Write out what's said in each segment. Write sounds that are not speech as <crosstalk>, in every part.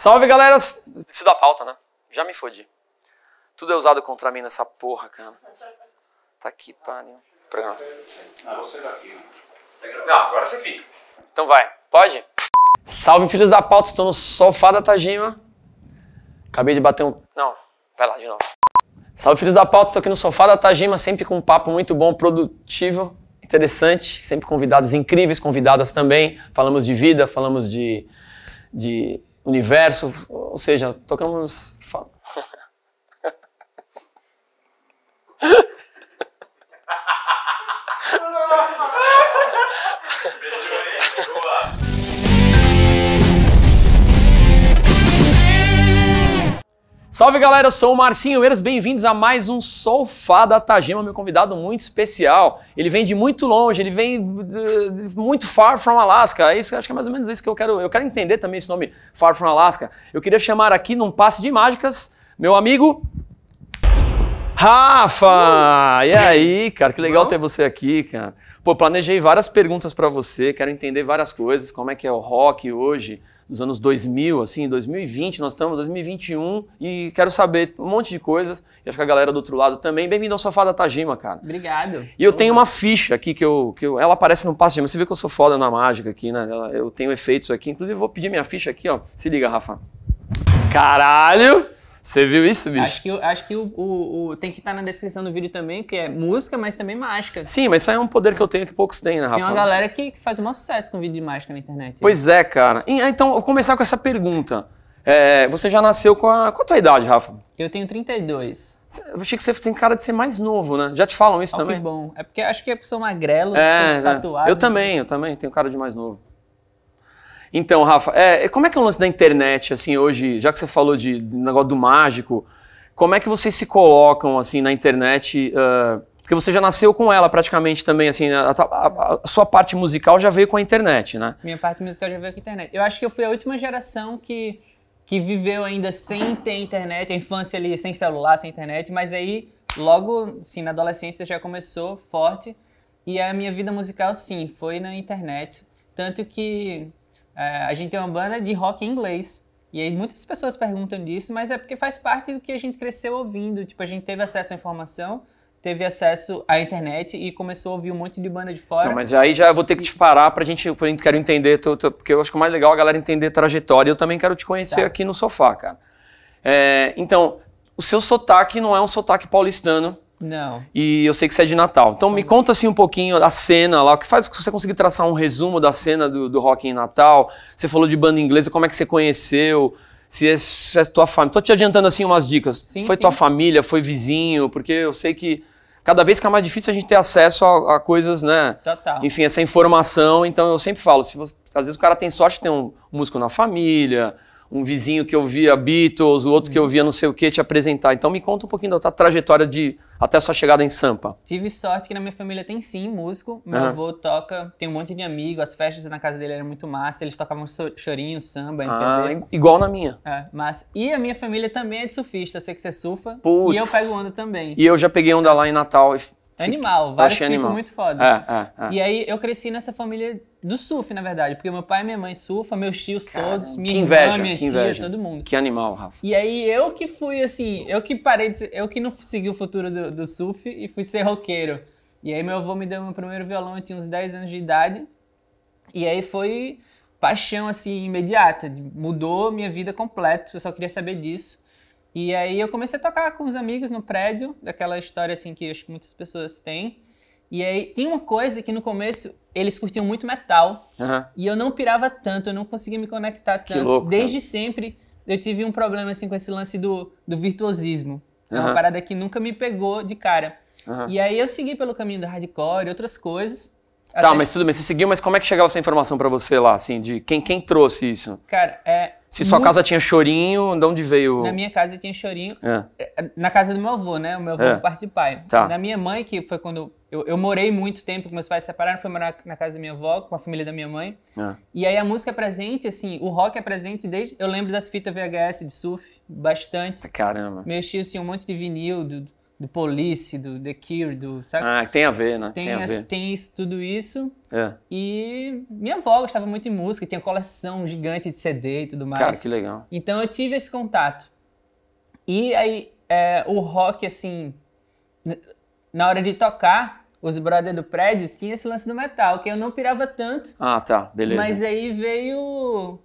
Salve, galera! Preciso da pauta, né? Já me fodi. Tudo é usado contra mim nessa porra, cara. Tá aqui, pariu. Programa. Ah, tá Não, né? Não, agora você fica. Então vai. Pode? Salve, filhos da pauta. Estou no sofá da Tajima. Acabei de bater um... Não, vai lá de novo. Salve, filhos da pauta. Estou aqui no sofá da Tajima, sempre com um papo muito bom, produtivo, interessante. Sempre convidados incríveis, convidadas também. Falamos de vida, falamos de... de universo, ou seja, tocamos. <laughs> Fechou boa! Salve galera, eu sou o Marcinho Eiras, bem-vindos a mais um Solfá da Tagema, meu convidado muito especial. Ele vem de muito longe, ele vem eh, muito far from Alaska. É isso, acho que é mais ou menos isso que eu quero. Eu quero entender também esse nome Far from Alaska. Eu queria chamar aqui num passe de mágicas meu amigo Rafa! E aí, cara, que legal Bom. ter você aqui, cara. Pô, planejei várias perguntas para você, quero entender várias coisas, como é que é o rock hoje dos anos 2000, assim, 2020, nós estamos 2021 e quero saber um monte de coisas. E acho que a galera do outro lado também. Bem-vindo ao Sofá da Tajima, cara. Obrigado. E eu tenho uma ficha aqui que eu, que eu, ela aparece no passo de Você vê que eu sou foda na mágica aqui, né? Eu tenho efeitos aqui. Inclusive, vou pedir minha ficha aqui, ó. Se liga, Rafa. Caralho! Você viu isso, bicho? Acho que, acho que o, o, o tem que estar tá na descrição do vídeo também, que é música, mas também mágica. Sim, mas isso aí é um poder que eu tenho que poucos têm, né, Rafa? Tem uma galera que, que faz um sucesso com vídeo de mágica na internet. Pois né? é, cara. Ah, então, vou começar com essa pergunta. É, você já nasceu com a. Qual a tua idade, Rafa? Eu tenho 32. Eu achei que você tem cara de ser mais novo, né? Já te falam isso oh, também? Que bom. É porque acho que é por ser magrelo, é, é. Eu também, eu também tenho cara de mais novo. Então, Rafa, é, como é que é o lance da internet, assim, hoje, já que você falou de, de negócio do mágico, como é que vocês se colocam, assim, na internet? Uh, porque você já nasceu com ela praticamente também, assim, a, a, a, sua parte musical já veio com a internet, né? Minha parte musical já veio com a internet. Eu acho que eu fui a última geração que, que viveu ainda sem ter internet, a infância ali sem celular, sem internet, mas aí logo, assim, na adolescência já começou forte. E a minha vida musical, sim, foi na internet. Tanto que é, a gente tem uma banda de rock inglês. E aí muitas pessoas perguntam disso, mas é porque faz parte do que a gente cresceu ouvindo. Tipo, a gente teve acesso à informação, teve acesso à internet e começou a ouvir um monte de banda de fora. Então, mas aí já vou ter que te parar pra gente, pra gente quero entender, tô, tô, porque eu acho que o mais legal é a galera entender a trajetória. Eu também quero te conhecer tá. aqui no sofá, cara. É, então, o seu sotaque não é um sotaque paulistano, não. E eu sei que você é de Natal. Então me conta assim um pouquinho da cena lá, o que faz você conseguir traçar um resumo da cena do, do rock em Natal? Você falou de banda inglesa, como é que você conheceu? Se é, se é tua família. Tô te adiantando assim umas dicas. Sim, foi sim. tua família, foi vizinho, porque eu sei que cada vez fica é mais difícil a gente ter acesso a, a coisas, né? Total. Enfim, essa informação. Então eu sempre falo, se você, às vezes o cara tem sorte de ter um músico na família, um vizinho que ouvia Beatles, o outro que uhum. ouvia não sei o que, te apresentar. Então me conta um pouquinho da tua trajetória de até sua chegada em Sampa. Tive sorte que na minha família tem sim músico. Meu uhum. avô toca, tem um monte de amigo, as festas na casa dele eram muito massa, eles tocavam chorinho, samba, MPB. Ah, igual na minha. É, mas e a minha família também é de surfista, eu sei que você surfa Puts. e eu pego onda também. E eu já peguei onda lá em Natal Animal, vários animal. muito foda. É, é, é. E aí eu cresci nessa família do surf, na verdade, porque meu pai e minha mãe surfam, meus tios todos, minha que inveja, irmã, minha que tia, inveja. todo mundo. Que animal, Rafa. E aí eu que fui assim, eu que parei de ser, eu que não segui o futuro do, do surf e fui ser roqueiro. E aí meu avô me deu meu primeiro violão, eu tinha uns 10 anos de idade. E aí foi paixão assim imediata, mudou minha vida completa, eu só queria saber disso. E aí eu comecei a tocar com os amigos no prédio, daquela história assim que acho que muitas pessoas têm. E aí tinha uma coisa que no começo eles curtiam muito metal uhum. e eu não pirava tanto, eu não conseguia me conectar tanto. Louco, Desde cara. sempre eu tive um problema assim com esse lance do, do virtuosismo. Uhum. Uma parada que nunca me pegou de cara. Uhum. E aí eu segui pelo caminho do hardcore e outras coisas. Tá, mas tudo bem, você seguiu, mas como é que chegava essa informação para você lá, assim, de quem, quem trouxe isso? Cara, é, se sua casa tinha chorinho, de onde veio? Na minha casa tinha chorinho. É. é. Na casa do meu avô, né? O meu avô é. parte é de pai. Tá. Na minha mãe, que foi quando. Eu, eu morei muito tempo, meus pais se separaram, fui morar na casa da minha avó, com a família da minha mãe. É. E aí a música é presente, assim, o rock é presente desde. Eu lembro das fitas VHS de surf, bastante. Caramba. Meus tios tinham um monte de vinil, do, do Police, do The Cure, do. Sabe? Ah, tem a ver, né? Tem, tem, ver. tem isso, tudo isso. É. E minha avó gostava muito de música, tinha coleção gigante de CD e tudo mais. Cara, que legal. Então eu tive esse contato. E aí, é, o rock, assim. Na hora de tocar, os brothers do prédio tinha esse lance do metal, que eu não pirava tanto. Ah, tá, beleza. Mas aí veio.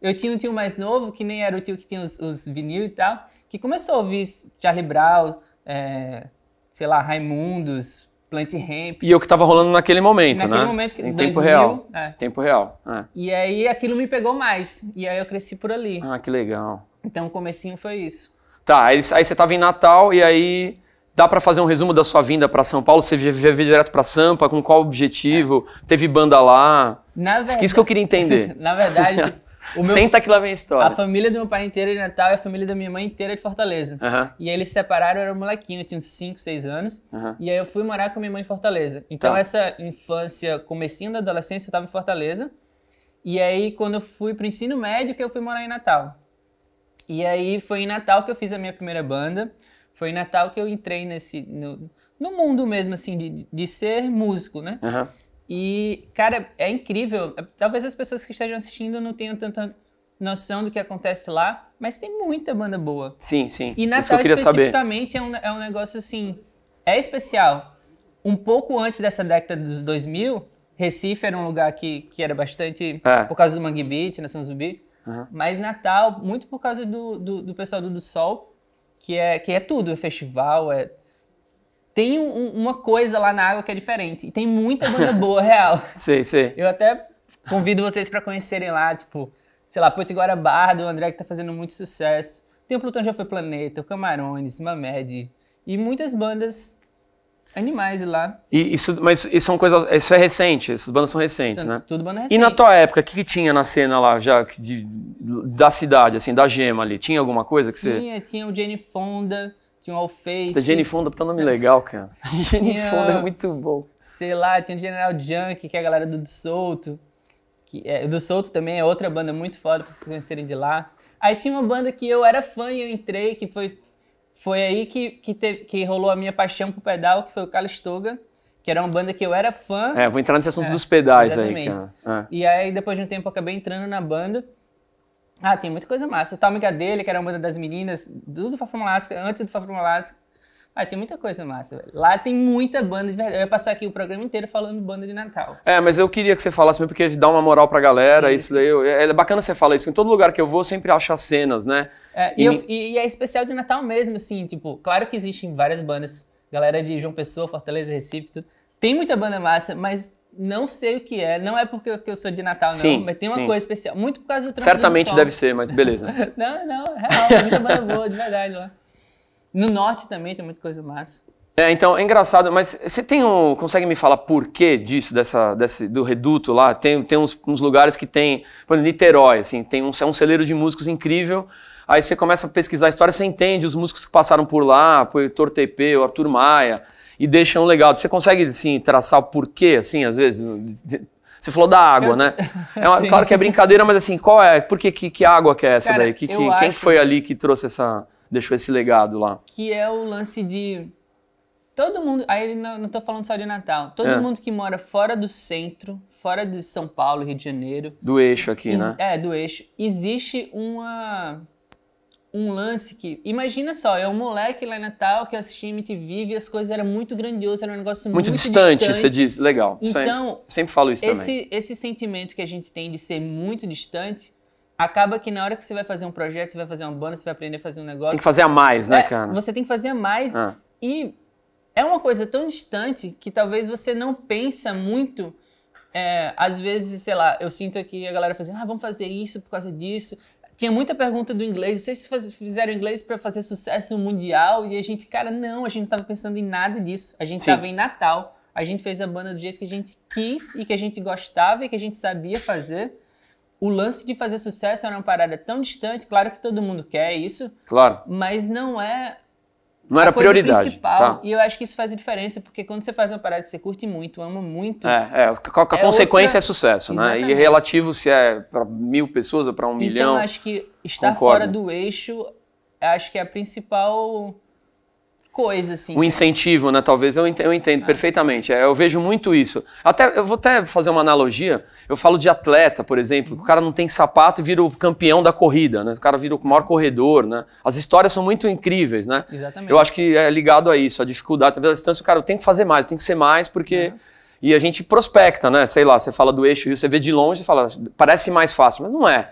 Eu tinha um tio mais novo, que nem era o tio que tinha os, os vinil e tal, que começou a ouvir Charlie Brown, é, sei lá, Raimundos, Plant Ramp. E o que estava rolando naquele momento, naquele né? momento, em 2000, tempo real. É. Tempo real. É. E aí aquilo me pegou mais. E aí eu cresci por ali. Ah, que legal. Então o comecinho foi isso. Tá, aí, aí você estava em Natal e aí dá para fazer um resumo da sua vinda para São Paulo? Você veio direto para Sampa? Com qual objetivo? É. Teve banda lá? Na verdade, isso que eu queria entender. <laughs> na verdade, <laughs> Meu, Senta que lá vem a história. A família do meu pai inteiro de Natal e é a família da minha mãe inteira de Fortaleza. Uhum. E aí eles se separaram, eu era um molequinho, eu tinha uns 5, 6 anos. Uhum. E aí eu fui morar com a minha mãe em Fortaleza. Então tá. essa infância, comecinho da adolescência, eu estava em Fortaleza. E aí quando eu fui o ensino médio que eu fui morar em Natal. E aí foi em Natal que eu fiz a minha primeira banda. Foi em Natal que eu entrei nesse... No, no mundo mesmo, assim, de, de ser músico, né? Uhum. E, cara, é incrível. Talvez as pessoas que estejam assistindo não tenham tanta noção do que acontece lá, mas tem muita banda boa. Sim, sim. E Natal Isso que eu especificamente saber. É, um, é um negócio assim. É especial. Um pouco antes dessa década dos 2000, Recife era um lugar que, que era bastante. É. Por causa do Mangue Beat, Nação Zumbi. Uhum. Mas Natal, muito por causa do, do, do pessoal do, do Sol, que é, que é tudo: é festival, é tem um, uma coisa lá na água que é diferente. E tem muita banda <laughs> boa, real. Sei, sei. Eu até convido vocês para conhecerem lá, tipo, sei lá, Porto Barra, do André que tá fazendo muito sucesso. Tem o Plutão Já Foi Planeta, o Camarões, Mamed e muitas bandas animais lá. E isso, mas isso são é coisas, isso é recente, essas bandas são recentes, né? Tudo banda recente. E na tua época, o que, que, tinha na cena lá, já de, da cidade, assim, da Gema ali? Tinha alguma coisa que tinha, você? Tinha, tinha o Jenny Fonda tinha o Alface. Gene Fonda tá nome legal, cara. Gene <laughs> Fonda é muito bom. Sei lá, tinha o General Junk, que é a galera do, do Que é, do Solto também é outra banda muito foda pra vocês conhecerem de lá. Aí tinha uma banda que eu era fã e eu entrei, que foi, foi aí que, que, que rolou a minha paixão pro pedal, que foi o Calistoga que era uma banda que eu era fã. É, vou entrar nesse assunto é, dos pedais exatamente. aí, cara. É. E aí, depois de um tempo, eu acabei entrando na banda. Ah, tem muita coisa massa. Tal amiga dele, que era uma das meninas do, do Fafá antes do Fafá Molasca. Ah, tem muita coisa massa, velho. Lá tem muita banda de verdade. Eu ia passar aqui o programa inteiro falando banda de Natal. É, mas eu queria que você falasse mesmo, porque dá uma moral pra galera. Sim. Isso daí. Eu, é, é bacana você falar isso, porque em todo lugar que eu vou, eu sempre acho as cenas, né? É, e, eu, e, é especial de Natal mesmo, assim, tipo, claro que existem várias bandas, galera de João Pessoa, Fortaleza, Recife, tudo. Tem muita banda massa, mas não sei o que é. Não é porque eu sou de Natal, não. mas tem uma sim. coisa especial. Muito por causa do trampo Certamente do deve ser, mas beleza. <laughs> não, não, é real. Tem muita banda boa, de verdade, lá. No norte também tem muita coisa massa. É, então, é engraçado, mas você tem um, consegue me falar por que disso, dessa, desse, do reduto lá? Tem, tem uns, uns lugares que tem, por exemplo, Niterói, assim, tem um, é um celeiro de músicos incrível, aí você começa a pesquisar a história, você entende os músicos que passaram por lá, por o Arthur Maia, e deixam legado. Você consegue, assim, traçar o porquê, assim, às vezes? Você falou da água, né? É uma, <laughs> claro que é brincadeira, mas assim, qual é? Por que, que, que água que é essa Cara, daí? Que, que, quem foi ali que trouxe essa. deixou esse legado lá? Que é o lance de. Todo mundo. Aí não, estou falando só de Natal. Todo é. mundo que mora fora do centro, fora de São Paulo, Rio de Janeiro. Do eixo aqui, né? É, do eixo. Existe uma um lance que. Imagina só, é um moleque lá em Natal que assistia MTV e as coisas eram muito grandiosas, era um negócio muito, muito distante, distante. Você diz, legal. Então, sempre, sempre falo isso esse, também. Esse sentimento que a gente tem de ser muito distante acaba que na hora que você vai fazer um projeto, você vai fazer uma banda, você vai aprender a fazer um negócio. Tem que fazer a mais, né, é, cara? Você tem que fazer a mais. Ah. E é uma coisa tão distante que talvez você não pensa muito. É, às vezes, sei lá, eu sinto aqui a galera fazendo, ah, vamos fazer isso por causa disso. Tinha muita pergunta do inglês, vocês fizeram inglês para fazer sucesso mundial? E a gente, cara, não, a gente não tava pensando em nada disso. A gente Sim. tava em Natal, a gente fez a banda do jeito que a gente quis e que a gente gostava e que a gente sabia fazer. O lance de fazer sucesso era uma parada tão distante, claro que todo mundo quer isso. Claro. Mas não é não era a coisa prioridade. principal. Tá. E eu acho que isso faz diferença, porque quando você faz uma parada que você curte muito, ama muito. É, é a é consequência outra... é sucesso, Exatamente. né? E relativo se é para mil pessoas ou para um então, milhão. Então, acho que estar concordo. fora do eixo, acho que é a principal coisa, assim. Um incentivo, né? Talvez eu entendo, eu entendo ah. perfeitamente. É, eu vejo muito isso. Até eu vou até fazer uma analogia. Eu falo de atleta, por exemplo, o cara não tem sapato e vira o campeão da corrida, né? O cara vira o maior corredor, né? As histórias são muito incríveis, né? Exatamente. Eu acho que é ligado a isso, a dificuldade, talvez a distância, o cara tem que fazer mais, tem que ser mais porque uhum. e a gente prospecta, né? Sei lá, você fala do eixo e você vê de longe e fala, parece mais fácil, mas não é.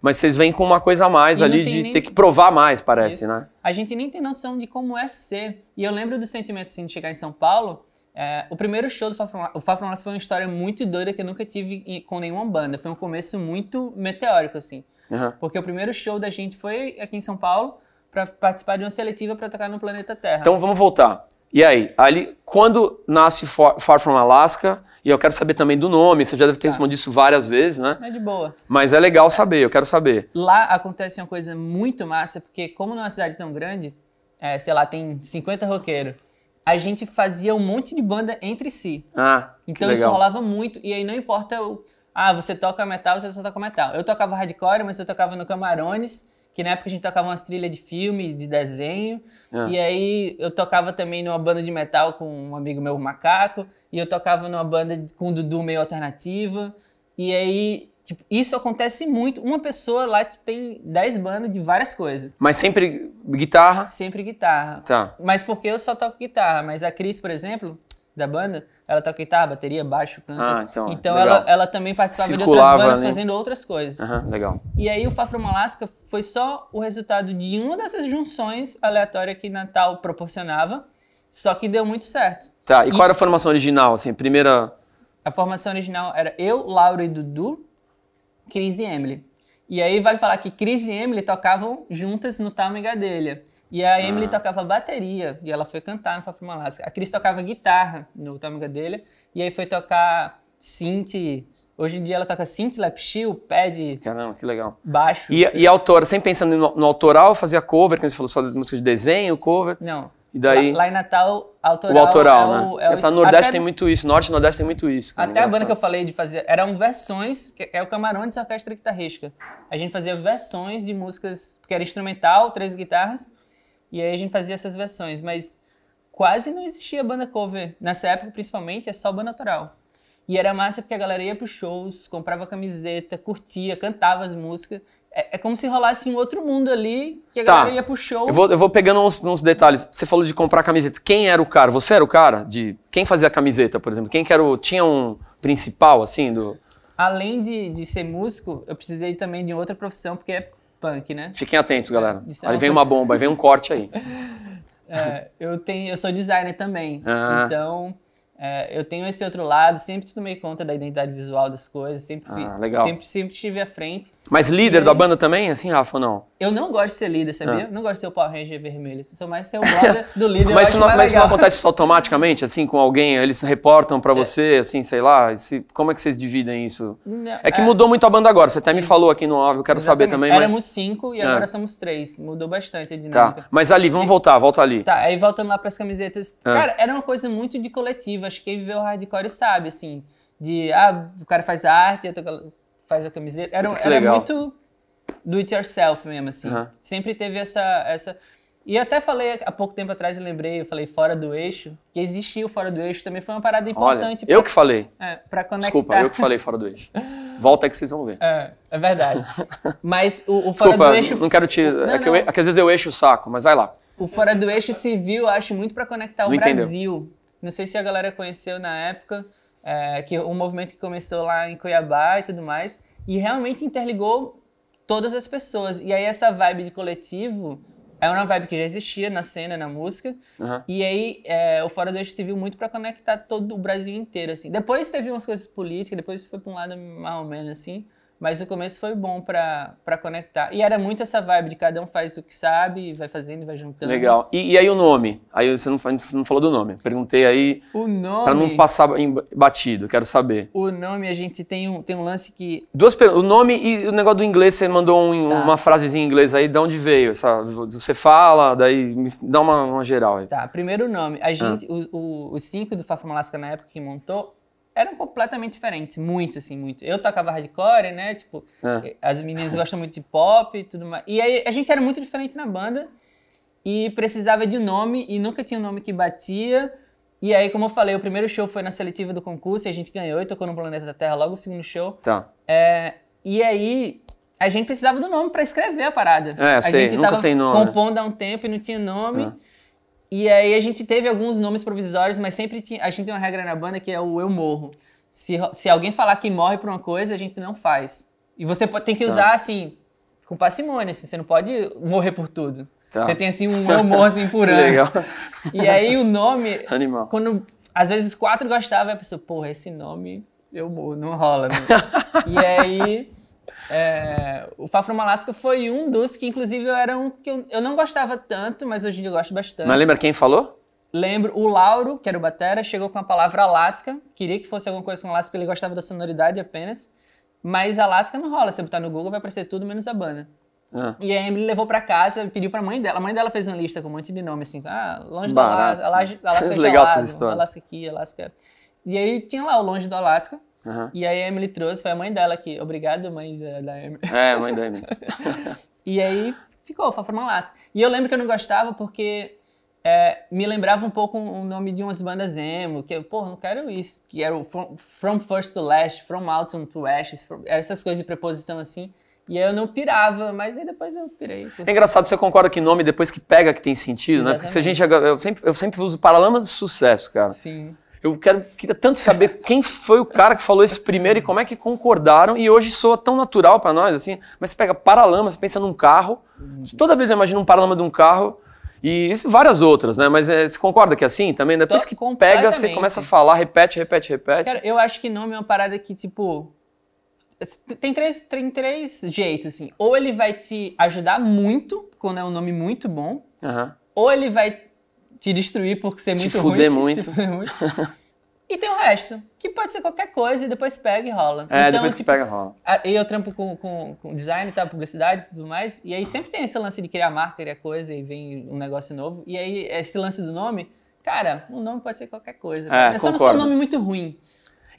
Mas vocês vêm com uma coisa a mais e ali de nem... ter que provar mais, parece, Isso. né? A gente nem tem noção de como é ser. E eu lembro do sentimento assim, de chegar em São Paulo. É, o primeiro show do Alaska foi uma história muito doida que eu nunca tive com nenhuma banda. Foi um começo muito meteórico, assim. Uhum. Porque o primeiro show da gente foi aqui em São Paulo para participar de uma seletiva para tocar no planeta Terra. Então vamos voltar. E aí, ali, quando nasce Far From Alaska, e eu quero saber também do nome. Você já deve ter tá. respondido isso várias vezes, né? É de boa. Mas é legal saber, eu quero saber. Lá acontece uma coisa muito massa, porque como não é uma cidade tão grande, é, sei lá, tem 50 roqueiros, a gente fazia um monte de banda entre si. Ah, Então isso rolava muito. E aí não importa o... Ah, você toca metal, você só toca metal. Eu tocava hardcore, mas eu tocava no Camarones que na época a gente tocava umas trilhas de filme, de desenho, ah. e aí eu tocava também numa banda de metal com um amigo meu, Macaco, e eu tocava numa banda com o Dudu meio alternativa. E aí, tipo, isso acontece muito. Uma pessoa lá tem 10 bandas de várias coisas. Mas sempre guitarra? Sempre guitarra. Tá. Mas porque eu só toco guitarra. Mas a Cris, por exemplo, da banda, ela toca guitarra, bateria, baixo, canta. Ah, então então legal. ela, ela também participava Circulava, de outras bandas né? fazendo outras coisas. Uhum, legal. E aí o fafro Malasca foi só o resultado de uma dessas junções aleatórias que Natal proporcionava, só que deu muito certo. Tá, e, e, qual era a formação original, assim, primeira... A formação original era eu, Laura e Dudu, Cris e Emily. E aí vale falar que Cris e Emily tocavam juntas no Tal Megadelha. E a Emily ah. tocava bateria, e ela foi cantar no Fafa Malasca. A Cris tocava guitarra no Tal Megadelha, e aí foi tocar synth... Hoje em dia ela toca synth, lapsteel, pad... Caramba, que legal. Baixo. E, e autora, sempre pensando no, no autoral, fazia cover, como você falou, você fazia música de desenho, cover? Não, e daí, lá, lá em Natal, autoral o autoral, é o, né? É o, Essa Nordeste até, tem muito isso, Norte e Nordeste tem muito isso. Até engraçado. a banda que eu falei de fazer, eram versões, que é o Camarões e Orquestra Guitarrística. A gente fazia versões de músicas, porque era instrumental, três guitarras, e aí a gente fazia essas versões, mas quase não existia banda cover. Nessa época, principalmente, é só banda autoral. E era massa porque a galera ia pros shows, comprava camiseta, curtia, cantava as músicas. É, é como se rolasse um outro mundo ali que a tá. galera ia pro show. Eu vou, eu vou pegando uns, uns, detalhes. Você falou de comprar camiseta. Quem era o cara? Você era o cara? De quem fazia a camiseta, por exemplo? Quem que era o. Tinha um principal, assim, do. Além de, de ser músico, eu precisei também de outra profissão, porque é punk, né? Fiquem atentos, galera. É, aí vem uma bomba, aí vem um corte aí. <laughs> É, eu, tenho, eu sou designer também. Ah. Então, é, eu tenho esse outro lado, sempre tomei conta da identidade visual das coisas, sempre, fui, ah, sempre, sempre tive à frente. Mas líder e... da banda também, assim, Rafa, ou não? Eu não gosto de ser líder, sabia? Ah. Não gosto de ser o Power Ranger vermelho, assim, sou mais ser o brother do <laughs> líder. mas isso, não, mas não acontece automaticamente, assim, com alguém, eles reportam para é. você, assim, sei lá, esse, como é que vocês dividem isso? Não, é que é... mudou muito a banda agora, você até me falou aqui no áudio, eu quero Exatamente. saber também, mas... Éramos cinco e é. agora somos três, mudou bastante a tá, dinâmica. Tá, mas ali, vamos voltar, volta ali. Tá, aí voltando lá pras camisetas, é. cara, era uma coisa muito de coletiva, acho que quem viveu o hardcore sabe, assim, de, ah, o cara faz a arte, faz a camiseta. Era, muito era muito do it yourself mesmo, assim. Uhum. Sempre teve essa, essa... E até falei há pouco tempo atrás, eu lembrei, eu falei fora do eixo, que existiu fora do eixo também foi uma parada importante. Olha, pra, eu que falei. É, pra conectar. Desculpa, eu que falei fora do eixo. Volta aí que vocês vão ver. É, é verdade. <laughs> Mas o, o fora Desculpa, do eixo. Não quero te. Não, é, que eu, é, que às vezes eu eixo o saco, mas vai lá. O fora do eixo civil eu acho, muito para conectar o não Brasil. Entendeu. Não sei se a galera conheceu na época, é, que um movimento que começou lá em Cuiabá e tudo mais, e realmente interligou todas as pessoas. E aí essa vibe de coletivo é uma vibe que já existia na cena, na música. Uhum. E aí é, o Fora do Eixo viu muito para conectar todo o Brasil inteiro, assim. Depois teve umas coisas políticas, depois foi para um lado mais ou menos, assim. Mas o começo foi bom para conectar. E era muito essa vibe de cada um faz o que sabe, vai fazendo, e vai juntando. Legal. E, e aí o nome? Aí você não, não falou do nome. Perguntei aí. O nome. Para não passar batido, quero saber. O nome, a gente tem um, tem um lance que. Duas perguntas. O nome e o negócio do inglês, você mandou um, tá. uma frasezinha em inglês aí, de onde veio? Essa, você fala, daí dá uma, uma geral aí. Tá, primeiro nome. A ah. gente, ah. o, o, os cinco do Fafa Malasca na época que montou, eram completamente diferentes, muito, assim, muito. Eu tocava hardcore, né? Tipo, é. eh, as meninas gostam muito de pop e tudo mais. E aí a gente era muito diferente na banda e precisava de um nome e nunca tinha um nome que batia. E aí, como eu falei, o primeiro show foi na seletiva do concurso e a gente ganhou e tocou no Planeta da Terra logo o segundo show. Tá. É, e aí, a gente precisava do nome para escrever a parada. É, a sei, gente nunca tem nome. Né? compondo há um tempo e não tinha nome. É. E aí a gente teve alguns nomes provisórios, mas sempre tinha, a gente tem uma regra na banda que é o eu morro. Se, se alguém falar que morre por uma coisa, a gente não faz. E você pode, tem que tá. usar assim, com parcimônia, assim, você não pode morrer por tudo. Tá. Você tem assim um eu morro assim, <laughs> por ano. Legal. E aí o nome. Animal. Quando às vezes quatro gostavam, a pessoa, porra, esse nome eu morro, não rola. Né? <laughs> e aí é, o Fafro Malasca foi um dos que, inclusive, eu era um que eu, não gostava tanto, mas hoje em dia eu gosto bastante. Mas lembra quem falou? Lembro, o Lauro, que era o Batera, chegou com a palavra Alaska. Queria que fosse alguma coisa com Alaska, ele gostava da sonoridade apenas. Mas Alaska não rola, você botar no Google vai aparecer tudo menos a banda. Ah. E a Emily levou para casa e pediu pra mãe dela. A mãe dela fez uma lista com um monte de nome, assim, ah, longe Barato. do Alaska. Alaska, Alaska <laughs> legal é essas histórias. Alaska aqui, Alaska. E aí tinha lá o Longe do Alaska. Uhum. E aí a Emily trouxe, foi a mãe dela que. Obrigado, mãe da, da Emily. É, mãe da Emily. <laughs> e aí ficou, forma Malassi. E eu lembro que eu não gostava porque é, me lembrava um pouco o nome de umas bandas emo, que eu, pô, não quero isso, que era o From, from First to Last, From Autumn to Ashes, from, essas coisas de preposição assim. E aí eu não pirava, mas aí depois eu pirei. Porque... É engraçado, você concorda que nome é depois que pega que tem sentido, Exatamente. né? Porque se a gente. Eu sempre, eu sempre uso Paralamas do Sucesso, cara. Sim. Eu quero, queria tanto saber quem foi o cara que falou esse primeiro e como é que concordaram. E hoje soa tão natural para nós, assim. Mas você pega paralama, você pensa num carro. Hum. Toda vez eu imagino um paralama de um carro e isso, várias outras, né? Mas é, você concorda que é assim também? Depois Tô, que pega, você começa a falar, repete, repete, repete. Cara, eu acho que nome é uma parada que, tipo. Tem três, tem três jeitos, assim. Ou ele vai te ajudar muito, quando é um nome muito bom. Ou ele vai te destruir por ser muito <laughs> te ruim. Muito. Te fuder muito. <laughs> E tem o resto, que pode ser qualquer coisa e depois pega e rola. É, então, depois tipo, que pega rola. E eu trampo com, com, com design, tá, publicidade e tudo mais. E aí sempre tem esse lance de criar marca, criar coisa e vem um negócio novo. E aí esse lance do nome, cara, o nome pode ser qualquer coisa. Né? É, é só não ser um nome muito ruim.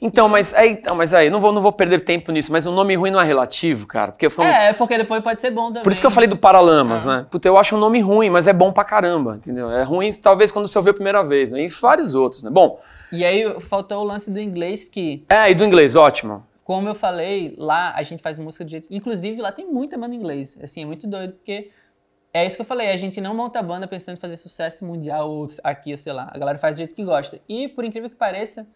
Então, é, então, mas aí, então, mas aí, não vou, não vou perder tempo nisso, mas o nome ruim não é relativo, cara. Porque É, porque depois pode ser bom também. Por isso que eu falei do Paralamas, é. né? Puta, eu acho um nome ruim, mas é bom pra caramba, entendeu? É ruim talvez quando você ouviu a primeira vez, né? E vários outros, né? Bom. E aí faltou o lance do inglês que. É, e do inglês, ótimo. Como eu falei, lá a gente faz música do jeito. Inclusive, lá tem muita banda inglês. Assim, é muito doido, porque é isso que eu falei, a gente não monta banda pensando em fazer sucesso mundial ou aqui, ou sei lá. A galera faz do jeito que gosta. E, por incrível que pareça,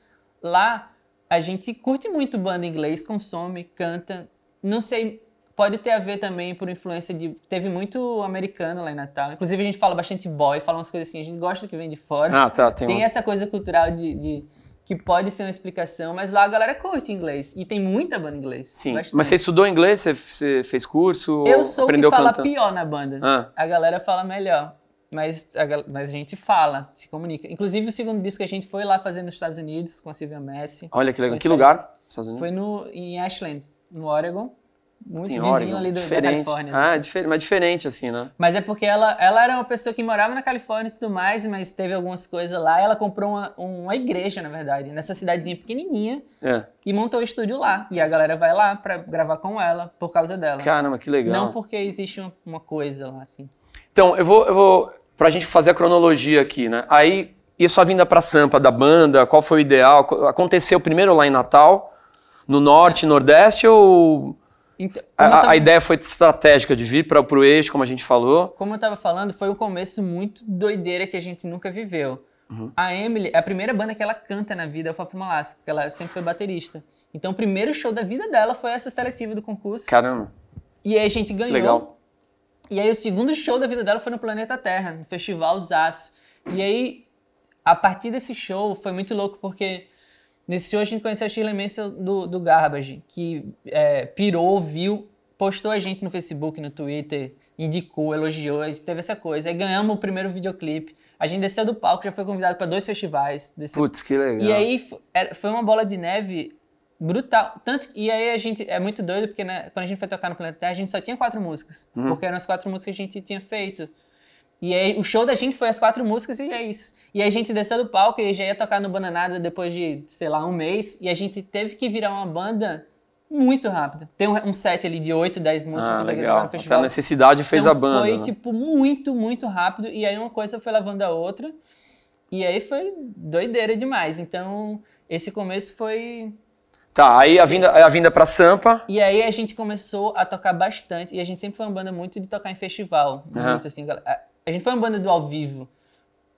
lá a gente curte muito banda inglês, consome, canta. Não sei, pode ter a ver também por influência de. Teve muito americano lá em Natal. Inclusive, a gente fala bastante boy, fala umas coisas assim, a gente gosta que vem de fora. Ah, tá, tem tem uns... essa coisa cultural de, de. que pode ser uma explicação, mas lá a galera curte inglês. E tem muita banda inglês. Sim. Bastante. Mas você estudou inglês? Você, fez curso? Eu sou o que fala pior na banda. Ah. A galera fala melhor mas a, mas a gente fala, se comunica. Inclusive, o segundo disco que a gente foi lá fazer nos Estados Unidos com a Silvia Messi. Olha que legal. Que lugar? Estados Unidos. Foi no, em Ashland, no Oregon. Muito Tem vizinho Oregon. ali do, da Califórnia. Né? Ah, diferente, mas diferente, assim, né? Mas é porque ela, ela era uma pessoa que morava na Califórnia e tudo mais, mas teve algumas coisas lá. ela comprou uma, uma igreja, na verdade, nessa cidadezinha pequenininha. É. E montou o estúdio lá. E a galera vai lá pra gravar com ela, por causa dela. Caramba, que legal. Não porque existe uma, uma coisa lá, assim. Então, eu vou, eu vou para a gente fazer a cronologia aqui, né? Aí, isso a vinda para Sampa da banda, qual foi o ideal? Aconteceu primeiro lá em Natal, no norte, nordeste ou então, a, a, ideia foi estratégica de vir para o eixo, como a gente falou? Como eu estava falando, foi um começo muito doideira que a gente nunca viveu. Uhum. A Emily, é a primeira banda que ela canta na vida é o Fafo Malasca, porque ela sempre foi baterista. Então o primeiro show da vida dela foi essa seletiva do concurso. Caramba. E aí a gente ganhou. E aí o segundo show da vida dela foi no Planeta Terra, no Festival Zaço. E aí, a partir desse show, foi muito louco, porque nesse show a gente conheceu a Shirley Manson do, do Garbage, que é, pirou, viu, postou a gente no Facebook, no Twitter, indicou, elogiou, teve essa coisa. Aí ganhamos o primeiro videoclipe. A gente desceu do palco, já foi convidado para dois festivais. Putz, que legal. E aí foi uma bola de neve brutal. Tanto, e aí a gente é muito doido, porque né, quando a gente foi tocar no Planeta Terra, a gente só tinha quatro músicas. Uhum. Porque eram as quatro músicas que a gente tinha feito. E aí o show da gente foi as quatro músicas e é isso. E aí a gente desceu do palco e já ia tocar no Bananada depois de, sei lá, um mês. E a gente teve que virar uma banda muito rápido. Tem um, um set ali de 8, 10 músicas ah, que legal. no festival. Até a necessidade fez então a banda. Foi, né? tipo, muito, muito rápido. E aí uma coisa foi lavando a outra. E aí foi doideira demais. Então, esse começo foi Tá, aí a vinda, a vinda pra Sampa. E aí a gente começou a tocar bastante. E a gente sempre foi uma banda muito de tocar em festival. Uhum. Muito assim. A, a gente foi uma banda do ao vivo.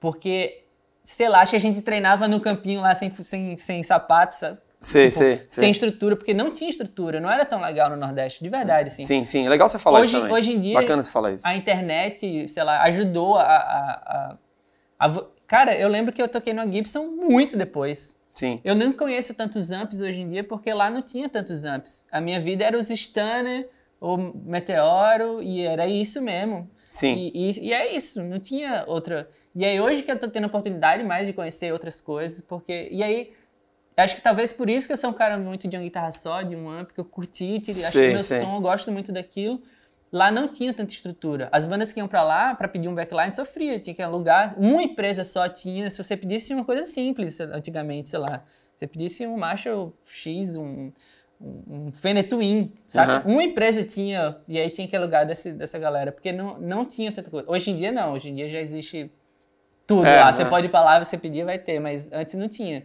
Porque, sei lá, acho que a gente treinava no campinho lá sem, sem, sem sapatos sabe? Sei, tipo, sei, Sem estrutura, porque não tinha estrutura, não era tão legal no Nordeste, de verdade, sim. Sim, sim, legal você falar hoje, isso também. Hoje em dia, Bacana você falar isso. a internet, sei lá, ajudou a, a, a, a... Cara, eu lembro que eu toquei no Gibson muito depois. Sim. Eu não conheço tantos amps hoje em dia porque lá não tinha tantos amps. A minha vida era os Stunner, o Meteoro e era isso mesmo. Sim. E, e, e, é isso, não tinha outra. E aí é hoje que eu tô tendo a oportunidade mais de conhecer outras coisas, porque. E aí, acho que talvez por isso que eu sou um cara muito de uma guitarra só, de um amp, que eu curti, sim, acho que meu sim. som, eu gosto muito daquilo. Lá não tinha tanta estrutura. As bandas que iam para lá para pedir um backline sofria, tinha que alugar. Uma empresa só tinha. Se você pedisse uma coisa simples antigamente, sei lá, você pedisse um Marshall X, um, um sabe? Uhum. Uma empresa tinha, e aí tinha que alugar desse, dessa galera, porque não, não tinha tanta coisa. Hoje em dia não, hoje em dia já existe tudo é, lá. Né? Você pode ir pra lá, você pedir, vai ter, mas antes não tinha.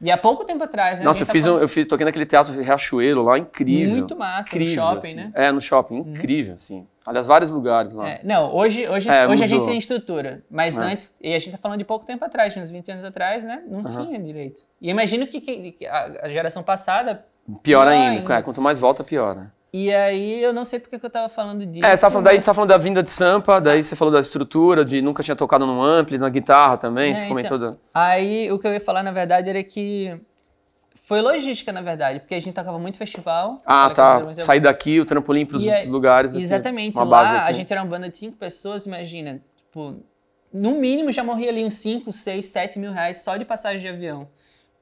E há pouco tempo atrás, né? Nossa, eu, tá fiz um, eu fiz, aqui naquele teatro Riachuelo lá, incrível. Muito massa, incrível, no shopping, assim. né? É, no shopping, uhum. incrível, uhum. assim. Aliás, vários lugares lá. É, não, hoje, hoje, é, hoje a gente tem estrutura, mas é. antes, e a gente tá falando de pouco tempo atrás, uns 20 anos atrás, né? Não uhum. tinha direito. E imagino que, que, a geração passada. Pior ainda, ainda. É, quanto mais volta, piora. Né? E aí eu não sei porque que eu tava falando disso. É, você tá falando, mas... daí, tá falando da vinda de Sampa, daí você falou da estrutura, de nunca tinha tocado no ampli, na guitarra também, é, você comentou. Então, da... Aí o que eu ia falar, na verdade, era que foi logística, na verdade, porque a gente tocava muito festival. Ah, tá. Sair daqui, o trampolim pros e, lugares. Aqui, exatamente. Uma lá base aqui. a gente era uma banda de cinco pessoas, imagina. Tipo, no mínimo já morria ali uns cinco, seis, sete mil reais só de passagem de avião.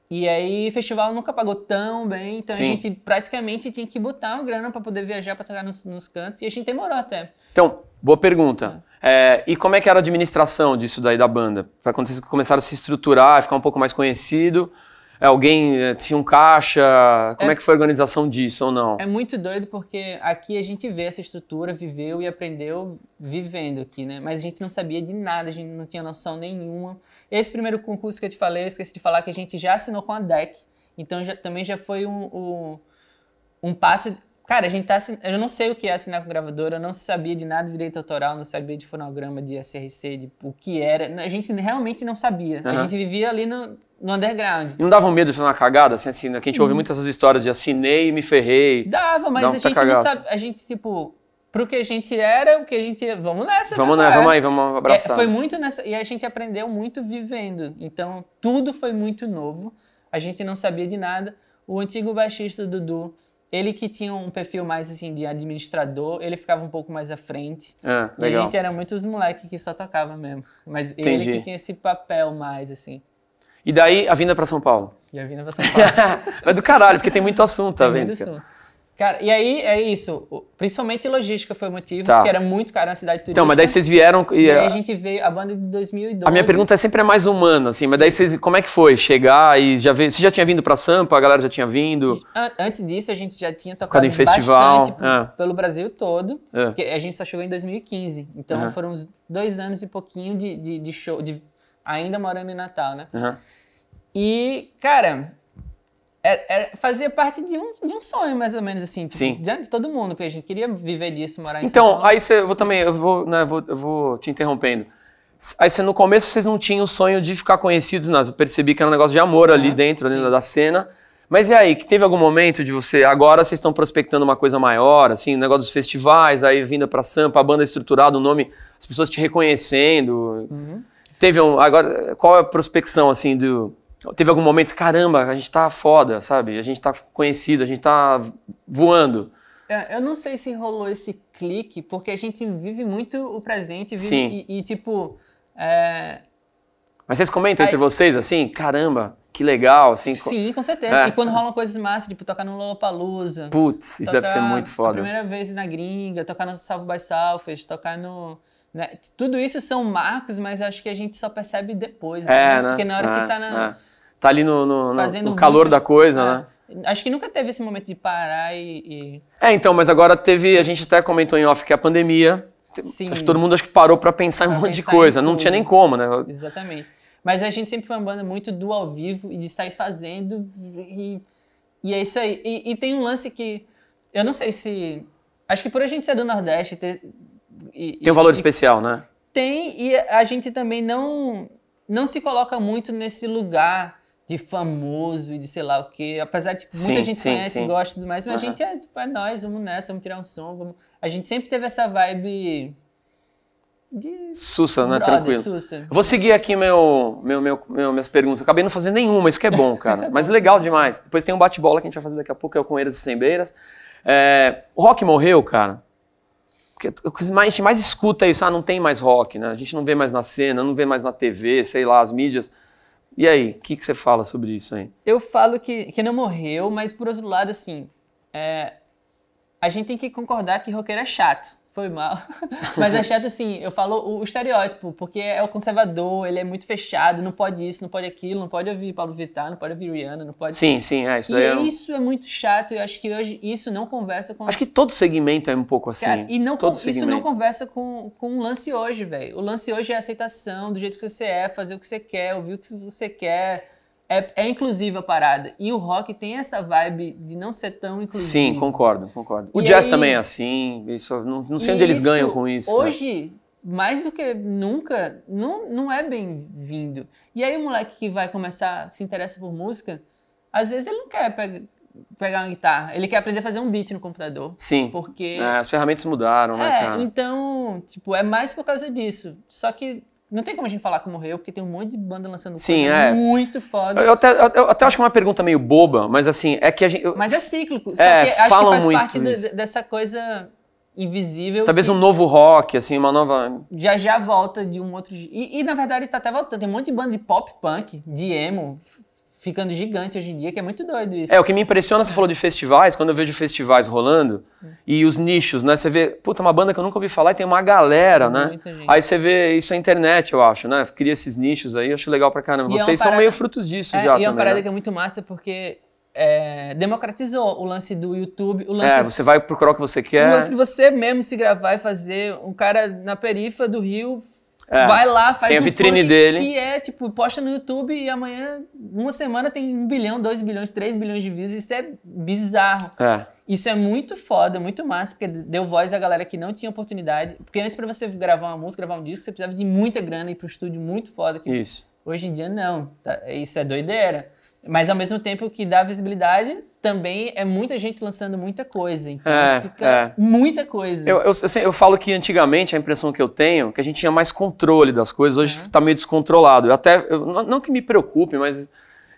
E aí o festival nunca pagou tão bem, então Sim. a gente praticamente tinha que botar uma grana para poder viajar, para tocar nos, nos, cantos, e a gente demorou até. Então, boa pergunta. É, é e como é que era a administração disso daí da banda? Para quando vocês começaram a se estruturar, ficar um pouco mais conhecido, é, alguém é, tinha um caixa? Como é, é, que foi a organização disso ou não? É muito doido porque aqui a gente vê essa estrutura, viveu e aprendeu vivendo aqui, né? Mas a gente não sabia de nada, a gente não tinha noção nenhuma. Esse primeiro concurso que eu te falei, eu esqueci de falar que a gente já assinou com a DEC. Então já, também já foi um, um, um passo. Cara, a gente tá assin... Eu não sei o que é assinar com gravadora, eu não sabia de nada de direito autoral, não sabia de fonograma, de SRC, de o que era. A gente realmente não sabia. Uhum. A gente vivia ali no, no underground. E não dava um medo de ser uma cagada, assim, assim, né? que a gente hum. ouve muitas essas histórias de assinei e me ferrei. Dava, mas a gente não sabe. A gente, tipo, pro que a gente era, o que a gente. Vamos nessa. Né, vamos nessa, vamos aí, vamos é, abraçar. É, foi muito nessa. E a gente aprendeu muito vivendo. Então, tudo foi muito novo. A gente não sabia de nada. O antigo baixista Dudu, ele que tinha um perfil mais assim de administrador, ele ficava um pouco mais à frente. Ah, e a gente era muitos moleques que só tocava mesmo. Mas Entendi. ele que tinha esse papel mais, assim. E daí a vinda para São Paulo. E a vinda para São Paulo. é <laughs> do caralho, porque tem muito assunto, tá tem vendo? Muito assunto. Cara, e aí é isso. Principalmente logística foi o motivo, tá. porque era muito caro na cidade turística. Então, mas daí vocês vieram. E, e aí a gente veio, a banda é de 2012. A minha pergunta é sempre é mais humana, assim, mas daí vocês. Como é que foi? Chegar e já veio. Você já tinha vindo pra Sampa, a galera já tinha vindo? Antes disso, a gente já tinha tocado em festival. É. pelo Brasil todo. É. Porque a gente só chegou em 2015. Então uhum. foram uns dois anos e pouquinho de, de, de show, de, ainda morando em Natal, né? Uhum. E, cara, era, é, era, é, fazia parte de um, de um sonho, mais ou menos, assim. Tipo, Sim. Diante de todo mundo, porque a gente queria viver disso, morar em Então, aí você... Eu vou também... Eu vou, né, vou, eu vou te interrompendo. Aí você, no começo, vocês não tinham o sonho de ficar conhecidos, não. Eu percebi que era um negócio de amor ali uhum. dentro, ali da cena. Mas e aí, que teve algum momento de você... Agora vocês estão prospectando uma coisa maior, assim, o negócio dos festivais, aí vinda pra Sampa, a banda estruturada, o nome... As pessoas te reconhecendo. Uhum. Teve um... Agora, qual é a prospecção, assim, do Teve algum momento caramba, a gente tá foda, sabe? A gente tá conhecido, a gente tá voando. É, eu não sei se rolou esse clique, porque a gente vive muito o presente vive, Sim. E, e tipo. É... Mas vocês comentam Aí... entre vocês assim, caramba, que legal, assim. Sim, com certeza. É. E quando rolam coisas massas, tipo tocar no Lollapalooza. Putz, isso deve ser muito foda. primeira vez na gringa, tocar no Salvo by Salfest, tocar no. Né? Tudo isso são marcos, mas acho que a gente só percebe depois. Assim, é, assim, né? Porque na hora é, que tá na. É tá ali no, no, no, no calor da coisa, é. né? Acho que nunca teve esse momento de parar e, e, É, então, mas agora teve. A gente até comentou em off que a pandemia. Sim. Acho que todo mundo acho que parou para pensar pra em um monte de coisa. Não tinha nem como, né? Exatamente. Mas a gente sempre foi uma banda muito do ao vivo e de sair fazendo. E, e é isso aí. E, e, tem um lance que. Eu não sei se. Acho que por a gente ser do Nordeste. Ter, e, tem um valor especial, né? Tem, e a gente também não, não se coloca muito nesse lugar de famoso e de sei lá o que. Apesar de muita gente sim, conhece sim. e gosta do mais, mas uhum. a gente é tipo, é nós, vamos nessa, vamos tirar um som. Vamos... A gente sempre teve essa vibe. De... Sussa, né? Brother, Tranquilo. Sussa. Vou seguir aqui meu, meu, meu, meu, minhas perguntas. Eu acabei não fazendo nenhuma, isso que é bom, <laughs> cara. é bom. Mas legal demais. Depois tem um bate-bola que a gente vai fazer daqui a pouco, é o Com e Sem Beiras. É, o rock morreu, cara. Porque mais, a gente mais escuta é isso, ah, não tem mais rock, né? A gente não vê mais na cena, não vê mais na TV, sei lá, as mídias. E aí, o que, que você fala sobre isso aí? Eu falo que, que não morreu, mas por outro lado, assim, é, a gente tem que concordar que roqueiro é chato. Foi mal. Mas é chato assim, eu falo o estereótipo, porque é o conservador, ele é muito fechado, não pode isso, não pode aquilo, não pode ouvir Paulo Vittar, não pode ouvir Rihanna, não pode. Sim, sim, é isso e daí. E é isso é muito chato, eu acho que hoje isso não conversa com. Acho que todo segmento é um pouco assim. Cara, e não todo com... isso não conversa com, com o lance hoje, velho. O lance hoje é aceitação, do jeito que você é, fazer o que você quer, ouvir o que você quer é, é inclusiva a parada. E o rock tem essa vibe de não ser tão inclusivo. Sim, concordo, concordo. O e jazz aí, também é assim. Isso, não, não sei onde eles ganham com isso. Né? Hoje, né? mais do que nunca, não, não é bem-vindo. E aí o moleque que vai começar, se interessa por música, às vezes ele não quer pegar, pegar uma guitarra. Ele quer aprender a fazer um beat no computador. Sim. Porque. É, as ferramentas mudaram, né, é, cara? Então, tipo, é mais por causa disso. Só que não tem como a gente falar que morreu, porque tem um monte de banda lançando Sim, é. muito foda. Eu até, eu, eu até acho que é uma pergunta meio boba, mas assim, é que a gente. Eu... Mas é cíclico. é, que falam que faz muito parte dessa coisa invisível. Talvez que... um novo rock, assim, uma nova. Já já volta de um outro. E, e na verdade tá até voltando. Tem um monte de banda de pop punk, de emo, ficando gigante hoje em dia, que é muito doido isso. É, o que me impressiona, você falou de festivais, quando eu vejo festivais rolando hum. e os nichos, né? Você vê, puta, uma banda que eu nunca ouvi falar e tem uma galera, tem né? Muita gente. Aí você vê isso na é internet, eu acho, né? Cria esses nichos aí, eu acho legal pra caramba. E é Vocês é parada... são meio frutos disso é, já e também. E é uma parada né? que é muito massa porque é, democratizou o lance do YouTube. O lance é, você vai procurar o que você quer. O lance de você mesmo se gravar e fazer. Um cara na perifa do Rio é, Vai lá, faz tem a um vitrine dele. Que é, tipo, posta no YouTube e amanhã, uma semana, tem um bilhão, dois bilhões, três bilhões de views. Isso é bizarro. É. Isso é muito foda, muito massa, porque deu voz à galera que não tinha oportunidade. Porque antes, para você gravar uma música, gravar um disco, você precisava de muita grana ir pro estúdio muito foda. Que isso. Hoje em dia, não. Tá, isso é doideira. Mas ao mesmo tempo que dá visibilidade, também é muita gente lançando muita coisa. Então é, fica é. muita coisa. Eu, eu, eu, eu, falo que antigamente a impressão que eu tenho que a gente tinha mais controle das coisas, hoje está uhum. meio descontrolado. Eu até, não, não, que me preocupe, mas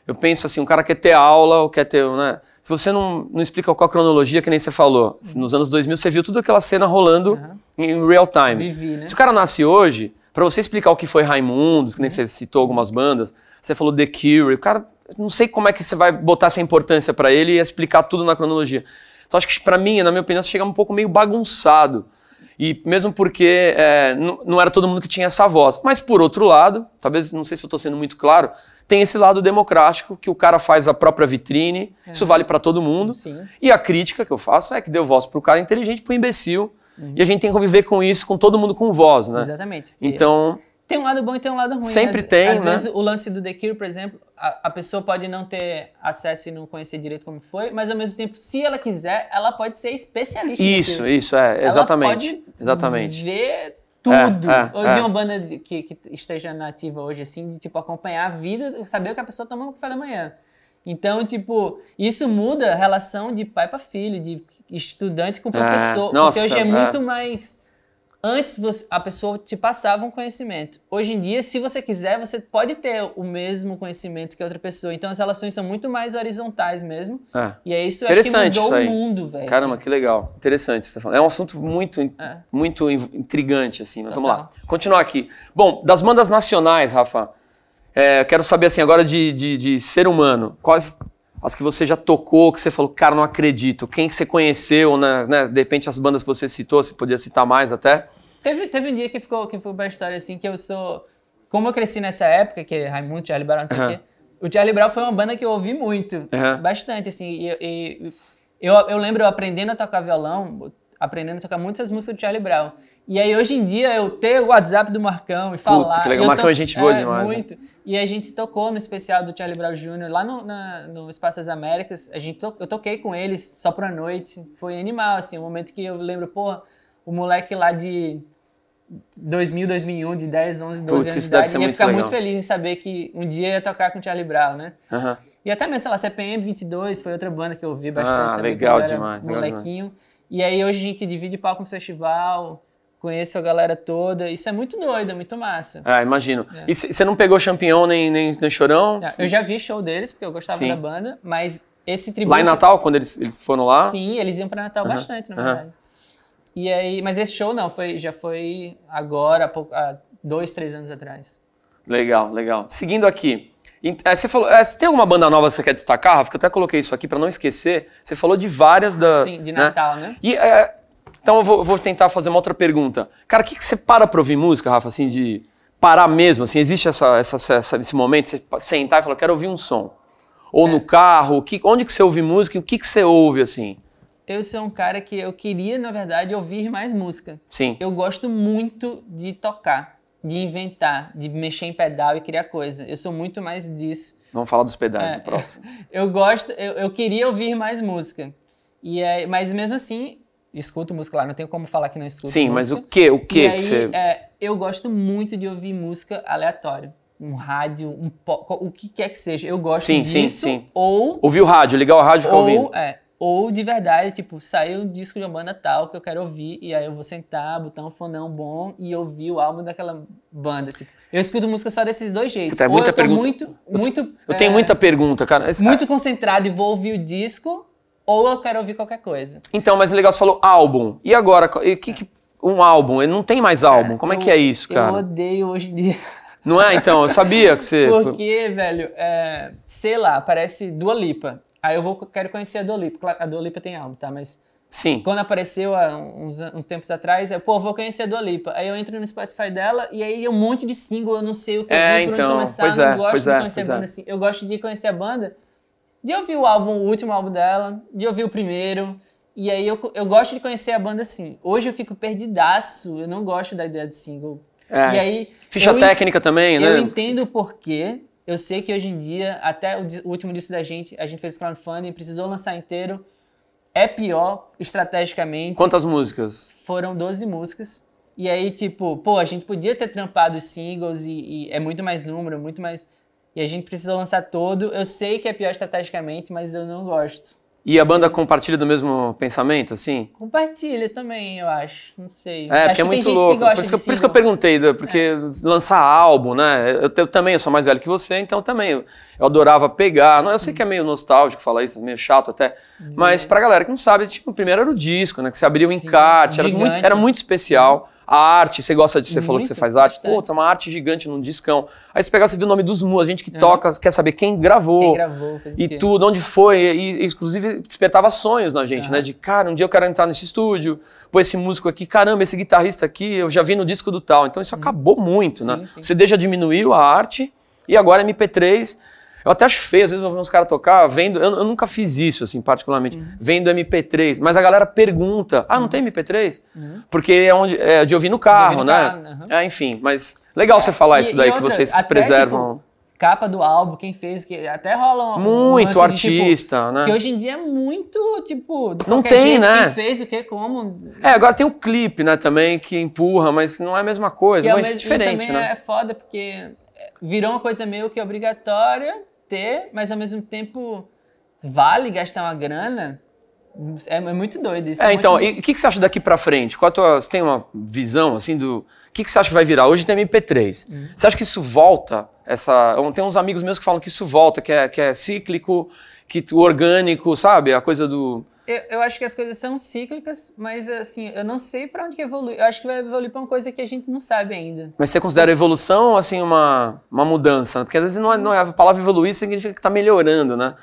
eu penso assim: um cara quer ter aula ou quer ter. Né? Se você não, não explica qual a cronologia, que nem você falou, uhum. nos anos 2000 você viu tudo aquela cena rolando uhum. em real time. Vivi, né? Se o cara nasce hoje, para você explicar o que foi Raimundos, que nem uhum. você citou algumas bandas, você falou The Cure, o cara não sei como é que você vai botar essa importância para ele e explicar tudo na cronologia. Então acho que para mim, na minha opinião, você chega um pouco meio bagunçado. E mesmo porque é, não, era todo mundo que tinha essa voz. Mas por outro lado, talvez, não sei se eu estou sendo muito claro, tem esse lado democrático que o cara faz a própria vitrine, é. isso vale para todo mundo. Sim. E a crítica que eu faço é que deu voz para o cara inteligente, para o imbecil. Uhum. E a gente tem que conviver com isso, com todo mundo com voz, né? Exatamente. Então, tem um lado bom e tem um lado ruim. Sempre às, tem, às né? vezes o lance do The Cure, por exemplo, a, a, pessoa pode não ter acesso e não conhecer direito como foi, mas ao mesmo tempo, se ela quiser, ela pode ser especialista. Isso, isso, é, exatamente. Ela pode exatamente. ver é, tudo. É, é, ou de é. uma banda que, que esteja nativa hoje, assim, de tipo acompanhar a vida, saber o que a pessoa tomou no café da manhã. Então, tipo, isso muda a relação de pai para filho, de estudante com é, professor. É, nossa, porque hoje é, muito mais Antes a pessoa te passava um conhecimento. Hoje em dia, se você quiser, você pode ter o mesmo conhecimento que outra pessoa. Então as relações são muito mais horizontais mesmo. É. E é isso, Interessante acho que mudou isso o mundo, velho. Caramba, assim. que legal. Interessante você tá falando. É um assunto muito, é. muito intrigante, assim. Mas vamos lá. Continuar aqui. Bom, das bandas nacionais, Rafa, é, quero saber assim, agora de, de, de ser humano, quais as que você já tocou, que você falou, cara, não acredito. Quem que você conheceu, né? né de repente as bandas que você citou, você podia citar mais até. Teve, teve um dia que ficou, que ficou uma história, assim, que eu sou... Como eu cresci nessa época, que é Raimundo, Charlie Brown, não sei o quê, o Charlie Brown foi uma banda que eu ouvi muito, uhum. bastante, assim, e, e eu, eu lembro eu aprendendo a tocar violão, aprendendo a tocar muitas músicas do Charlie Brown. E aí, hoje em dia, eu ter o WhatsApp do Marcão e falar... Puta, que legal. O Marcão é gente boa é, demais. Né? Muito. E a gente tocou no especial do Charlie Brown Jr. lá no, na, no Espaço das Américas. A gente to, eu toquei com eles só pra noite. Foi animal, assim. Um momento que eu lembro, pô, o moleque lá de 2000, 2001, de 10, 11, 12 Putz, anos de idade, ia muito ficar legal. muito feliz em saber que um dia ia tocar com o Charlie Brown, né? Uhum. E até mesmo, sei lá, CPM 22 foi outra banda que eu ouvi bastante ah, também, legal demais, molequinho. Legal e aí hoje a gente divide palco no festival, conheço a galera toda. Isso é muito doido, é muito massa. Ah, imagino. É. E você não pegou Champion nem, nem, nem Chorão? Ah, eu já vi show deles, porque eu gostava Sim. da banda, mas esse tributo... Lá em Natal, quando eles, eles foram lá? Sim, eles iam para Natal uhum. bastante, na verdade. E aí, mas esse show não, foi, já foi agora, há, dois, três anos atrás. Legal, legal. Seguindo aqui, é, você falou, é, tem alguma banda nova que você quer destacar, Rafa? Que eu até coloquei isso aqui para não esquecer. Você falou de várias da. Sim, de né? Natal, né? né? E, é, então eu vou, vou, tentar fazer uma outra pergunta. Cara, o que, que você para pra ouvir música, Rafa, assim, de parar mesmo? Assim, existe essa, essa, essa esse momento, você sentar e falar, quero ouvir um som. Ou é. no carro, que, onde que você ouve música e o que, que você ouve, assim? eu sou um cara que eu queria, na verdade, ouvir mais música. Sim. Eu gosto muito de tocar, de inventar, de mexer em pedal e criar coisa. Eu sou muito mais disso. Vamos falar dos pedais é, no próximo. Eu, <laughs> eu gosto, eu, eu, queria ouvir mais música. E é, mas mesmo assim, escuto música lá, não tenho como falar que não escuto Sim, música. mas o que, o que? E aí, que você... é, eu gosto muito de ouvir música aleatória um rádio, um pop, o que quer que seja. Eu gosto sim, disso. Sim, sim. Ou ouvir o rádio, ligar o rádio e ouvir. É, ou de verdade, tipo, saiu um disco de uma banda tal que eu quero ouvir, e aí eu vou sentar, botar um fonão bom e ouvir o álbum daquela banda. Tipo, eu escuto música só desses dois jeitos. Puta, é muita eu pergunta. muito. muito eu, é, tenho muita pergunta, cara. Esse muito concentrado e vou ouvir o disco, ou eu quero ouvir qualquer coisa. Então, mas legal, você falou álbum. E agora? E que, que, um álbum? Ele não tem mais álbum. Como eu, é que é isso, cara? Eu odeio hoje em dia. Não é, então? Eu sabia que você. <laughs> Porque, velho, é, sei lá, parece Dua Lipa. Aí eu vou, quero conhecer a Dolipa. Claro, a Dolipa tem álbum, tá? Mas. Sim. Quando apareceu há uns, uns tempos atrás, eu, pô, vou conhecer a Dolipa. Aí eu entro no Spotify dela e aí é um monte de single, eu não sei o que é, eu então, começar, pois é, gosto pois de é, conhecer é, a banda é. assim. Eu gosto de conhecer a banda, de ouvir o álbum, o último álbum dela, de ouvir o primeiro. E aí eu, eu gosto de conhecer a banda assim. Hoje eu fico perdidaço, eu não gosto da ideia de single. É, e aí, ficha eu, técnica também, eu né? Eu entendo o porquê, eu sei que hoje em dia, até o, último disco da gente, a gente fez crowdfunding, precisou lançar inteiro. É pior estrategicamente. Quantas músicas? Foram 12 músicas. E aí, tipo, pô, a gente podia ter trampado os singles e, e é muito mais número, muito mais. E a gente precisou lançar todo. Eu sei que é pior estrategicamente, mas eu não gosto. E a banda compartilha do mesmo pensamento, assim? Compartilha também, eu acho. Não sei. É, acho porque é muito louco. Por isso, que, por isso, que, eu perguntei, né, porque é. lançar álbum, né? Eu, eu, também eu sou mais velho que você, então também eu, eu adorava pegar. Não, eu sei que é meio nostálgico falar isso, meio chato até. Mas né. pra galera que não sabe, tipo, o primeiro era o disco, né? Que você abria o um encarte, era muito, era muito especial. Sim. A arte, você gosta de. Você falou que você faz arte. Bastante. Pô, tá uma arte gigante num discão. Aí você pegar, você vê o nome dos músicos, a gente que uhum. toca, quer saber quem gravou. Quem gravou, E tudo, onde foi. E, e, inclusive, despertava sonhos na gente, uhum. né? De, cara, um dia eu quero entrar nesse estúdio. Pô, esse músico aqui, caramba, esse guitarrista aqui, eu já vi no disco do tal. Então isso uhum. acabou muito, né? sim, né? Sim. Você deixa diminuiu a arte e agora é MP3 eu até acho feio, às vezes eu ouvi uns caras tocar, vendo. Eu, eu, nunca fiz isso, assim, particularmente, uhum. vendo MP3. Mas a galera pergunta: ah, não uhum. tem MP3? Uhum. Porque é, onde, é de ouvir no carro, ouvir no né? Carro, é, enfim, mas legal é, você falar e, isso daí, outra, que vocês preservam. Tipo, capa do álbum, quem fez, que até rola um Muito um artista, de, tipo, né? Que hoje em dia é muito, tipo, não tem, jeito, né? quem fez, o que, como. É, agora tem o clipe, né, também, que empurra, mas não é a mesma coisa, que é mas é, mesmo, diferente, né? é foda, porque virou uma coisa meio que obrigatória ter, mas ao mesmo tempo vale gastar uma grana. É, é muito doido isso. É, é então, o que, que você acha daqui para frente? Qual a tua, você tem uma visão, assim, do... O que, que você acha que vai virar? Hoje tem MP3. Uhum. Você acha que isso volta? Essa, tem uns amigos meus que falam que isso volta, que é, que é cíclico, que o orgânico, sabe? A coisa do eu, eu, acho que as coisas são cíclicas, mas assim, eu não sei para onde que evolui. Eu acho que vai evoluir para uma coisa que a gente não sabe ainda. Mas você considera evolução assim uma, uma mudança? Né? Porque às vezes não é, não é a palavra evoluir significa que está melhorando, né?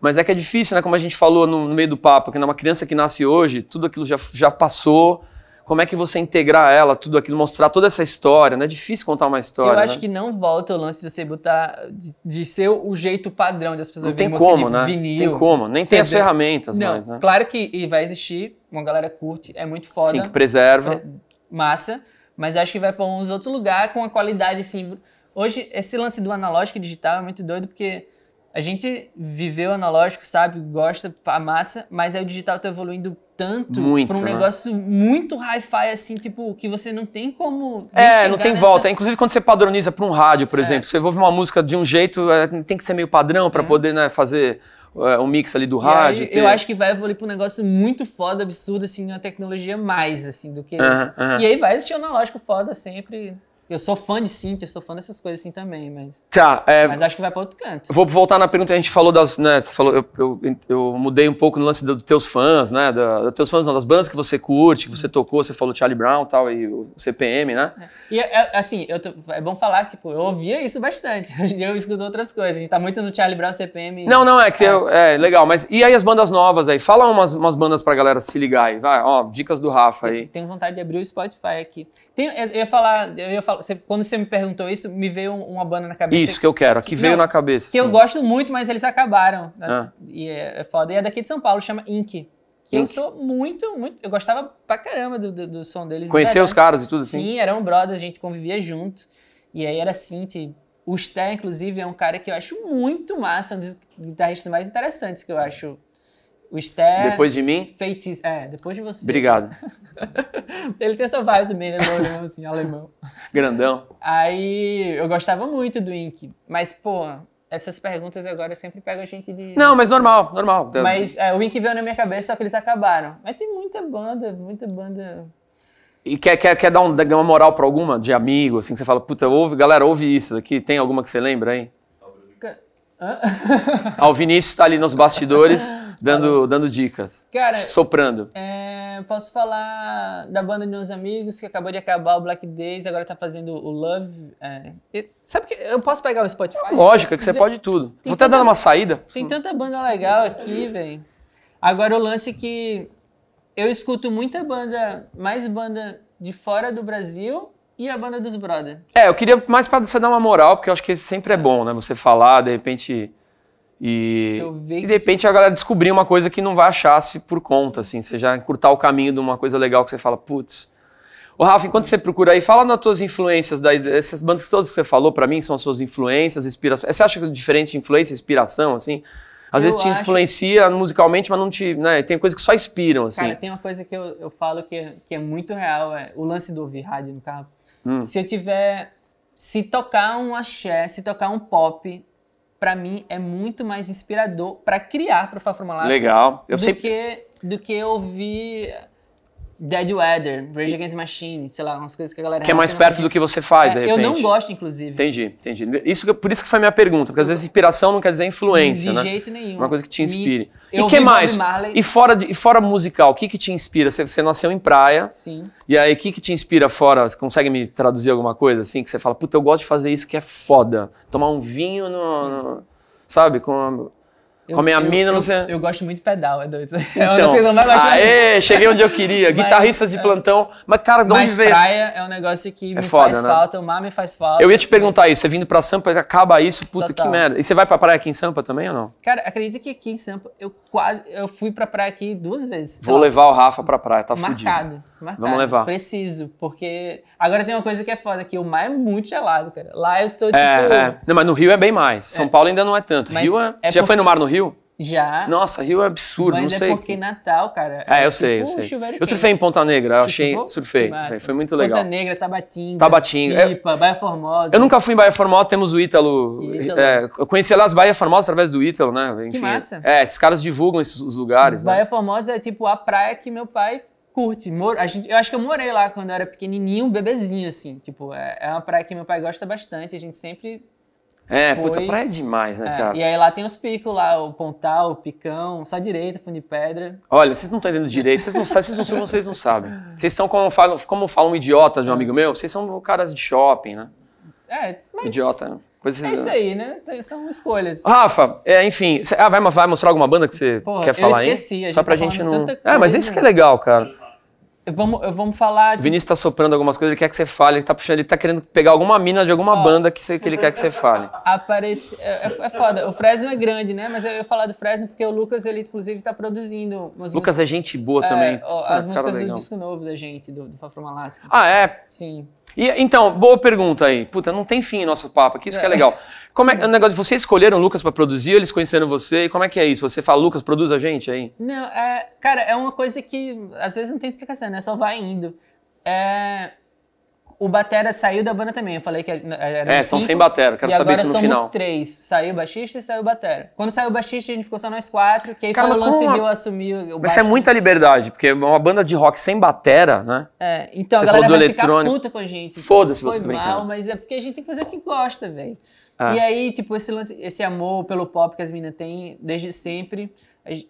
Mas é que é difícil, né? Como a gente falou no, no meio do papo, que é uma criança que nasce hoje, tudo aquilo já, já passou, como é que você integrar ela, tudo aquilo, mostrar toda essa história, né? É difícil contar uma história. Eu acho né? que não volta o lance de você botar, de, de ser o jeito padrão das pessoas não tem como, né? vinil. Tem como, nem tem as ferramentas não, mais, né? Claro que vai existir, uma galera curte, é muito foda. Sim, que preserva. massa, mas acho que vai para uns outros lugares com a qualidade, assim... Hoje, esse lance do analógico e digital é muito doido, porque a gente viveu analógico, sabe, gosta, a massa, mas aí o digital tá evoluindo tanto para um né? negócio muito hi-fi, assim, tipo, que você não tem como. É, não tem nessa... volta. Inclusive, quando você padroniza para um rádio, por é. exemplo, você ouve uma música de um jeito, é, tem que ser meio padrão para é. poder né, fazer o é, um mix ali do rádio. Aí, ter... Eu acho que vai evoluir para um negócio muito foda, absurdo, assim, uma tecnologia mais, assim, do que. Uh -huh, uh -huh. E aí vai existir um analógico foda sempre. Eu sou fã de eu sou fã dessas coisas assim também, mas. Tá, é, mas acho que vai para outro canto. Vou voltar na pergunta que a gente falou das. Né, falou, eu, eu, eu, mudei um pouco no lance dos do teus fãs, né? Da, teus fãs, não, das bandas que você curte, que você tocou, você falou Charlie Brown e tal, e o CPM, né? É. E é, assim, eu, é bom falar que tipo, eu ouvia isso bastante. <laughs> Hoje eu escuto outras coisas. A gente tá muito no Charlie Brown CPM. Não, não, é que é, é legal, mas. E aí as bandas novas aí? Fala umas, umas bandas pra galera se ligar aí. Vai, ó, dicas do Rafa aí. Tenho vontade de abrir o Spotify aqui. Tem, eu, ia falar, eu ia falar quando você me perguntou isso, me veio uma banda na cabeça. Isso que eu quero, que, que veio não, na cabeça. Que sim. eu gosto muito, mas eles acabaram. Né? Ah. E é, é foda. E é daqui de São Paulo, chama Ink. Que eu sou muito, muito. Eu gostava pra caramba do, do, do som deles. Conhecer os caras e tudo assim? Sim, eram brothers, a gente convivia junto. E aí era assim, o Sté, inclusive, é um cara que eu acho muito massa, um dos guitarristas mais interessantes que eu acho o Esther. Depois de mim? Feitiço. É, depois de você. Obrigado. <laughs> ele tem essa vibe também, né? Alemão, assim, alemão. Grandão. Aí eu gostava muito do Ink, mas, pô, essas perguntas agora sempre pegam a gente de. Não, mas normal, normal. Mas é, o Ink veio na minha cabeça, só que eles acabaram. Mas tem muita banda, muita banda. E quer, quer, quer dar, um, uma moral pra alguma de amigo, assim, que você fala, puta, ouve, galera, ouve isso aqui. Tem alguma que você lembra aí? Ah, o Vinícius tá ali nos bastidores. <laughs> dando, dando dicas. Cara, soprando. É, posso falar da banda de meus amigos que acabou de acabar o Black Days, agora tá fazendo o Love. É. sabe que eu posso pegar o Spotify? É lógico, é que você pode tudo. Vou até dar uma saída. Tem tanta banda legal aqui, velho. Agora o lance é que eu escuto muita banda, mais banda de fora do Brasil e a banda dos Brothers É, eu queria mais para você dar uma moral, porque eu acho que sempre é bom, né? Você falar, de repente e, e de repente a galera descobrir uma coisa que não vai achar se por conta, assim, você já encurtar o caminho de uma coisa legal que você fala, putz. Ô Rafa, enquanto você procura aí, fala nas tuas influências, daí, essas bandas todas que você falou para mim são as suas influências, inspirações. Você acha que é diferente de influência, inspiração, assim? Às eu vezes te influencia musicalmente, mas não te. Né, tem coisas que só inspiram, assim. Cara, tem uma coisa que eu, eu falo que, é, que é muito real: é o lance do ouvir rádio no carro. Hum. Se eu tiver. Se tocar um axé, se tocar um pop, para mim é muito mais inspirador para criar para o Fórmula Legal. Eu do sempre... que do que ouvir Dead Weather, Rage Against the Machine, sei lá, umas coisas que a galera... Que é mais perto do que você faz, é, de repente. Eu não gosto, inclusive. Entendi, entendi. Isso, por isso que foi a minha pergunta, porque às vezes inspiração não quer dizer influência, de né? De jeito nenhum. Uma coisa que te inspire. E E que mais? E fora, de, e fora musical, o que que te inspira? Você, você nasceu em praia. Sim. E aí, o que que te inspira fora? Você consegue me traduzir alguma coisa, assim? Que você fala, puta, eu gosto de fazer isso que é foda. Tomar um vinho no... no sabe? Com... Eu, a mina, não sei. Eu gosto muito de pedal, é doido. Então, <laughs> eu não sei, então, não aê, cheguei onde eu queria. <laughs> Guitarristas de é. plantão. Mas, cara, de onde veio? praia é um negócio que é me é foda, faz né? falta, o mar me faz falta. Eu ia te perguntar isso. Você vindo pra Sampa, acaba isso, puta Total. que merda. E você vai pra praia aqui em Sampa também ou não? Cara, acredito que aqui em Sampa, eu quase. Eu fui pra praia aqui duas vezes. Vou levar o Rafa pra praia, tá marcado, fudido. Marcado, marcado. Vamos levar. Preciso, porque. Agora tem uma coisa que é foda, que o mar é muito gelado, cara. Lá eu tô é, tipo. É, é. Não, mas no Rio é bem mais. São Paulo ainda não é tanto. Mas Rio é. Você já foi no mar no Rio? Já. Nossa, Rio é absurdo, Mas não é sei. Mas é porque Natal, cara. é, eu é sei, eu tipo, sei. Eu surfei em Ponta Negra, eu achei. Surfou? Surfei, surfei, foi muito legal. Ponta Negra, Tabatinga. Tabatinga. Ipa, é... Baia Formosa. Eu nunca fui em Baia Formosa, temos o Ítalo. Ítalo. É, eu conheci lá as Baia Formosa através do Ítalo, né? Enfim, que massa. É, esses caras divulgam esses lugares, né? Baia né? Formosa é tipo a praia que meu pai curte. Moro, a gente, eu acho que eu morei lá quando eu era pequenininho, um bebezinho, assim. Tipo, é, é uma praia que meu pai gosta bastante, a gente sempre é, foi... puta, praia é demais, né, é, cara? E aí lá tem os picos lá, o Pontal, o Picão, Sá Direita, Fundo de Pedra. Olha, vocês não estão entendendo direito, vocês não, vocês, não, vocês não sabem. Vocês são, como fala, como fala um idiota de um é. amigo meu, vocês são caras de shopping, né? É, mas... Idiota, Coisas... É isso aí, né? São escolhas. Rafa, é, enfim. Cê, ah, vai, vai, mostrar alguma banda que você quer falar, eu esqueci, hein? Só tá pra tá gente não. É, mas isso que é né? legal, cara. Vamos, vamos falar de... O Vinícius está soprando algumas coisas, ele quer que você fale, ele tá puxando, ele tá querendo pegar alguma mina de alguma oh. banda que, você, que, ele quer que você fale. <laughs> Aparece... É, é, é, foda, o Fresno é grande, né? Mas eu ia falar do Fresno porque o Lucas, ele inclusive tá produzindo umas Lucas músicas... é gente boa é, também. as músicas do disco novo da gente, do, do Fafro Malasca. Ah, é? Sim. E, então, boa pergunta aí. Puta, não tem fim nosso papo aqui, isso é. que é, é. legal. <laughs> Como é, o é negócio de vocês escolheram o Lucas para produzir, eles conheceram você, como é que é isso? Você fala, Lucas, produz a gente aí? Não, é, cara, é uma coisa que às vezes não tem explicação, né? Só vai indo. É, o Batera saiu da banda também, eu falei que é, é, era É, são sem Batera, quero saber isso no final. somos três, saiu o baixista e saiu o Batera. Quando saiu o baixista, a gente ficou só nós quatro, que aí cara, foi o lance de eu assumir o baixo. Mas é muita liberdade, porque uma banda de rock sem Batera, né? É, então você a galera vai eletrônico. ficar puta com a gente. Foda-se você, tá mas é porque a gente tem que fazer o que gosta, velho. Ah. E aí, tipo, esse, lance, esse amor pelo pop que as meninas têm desde sempre.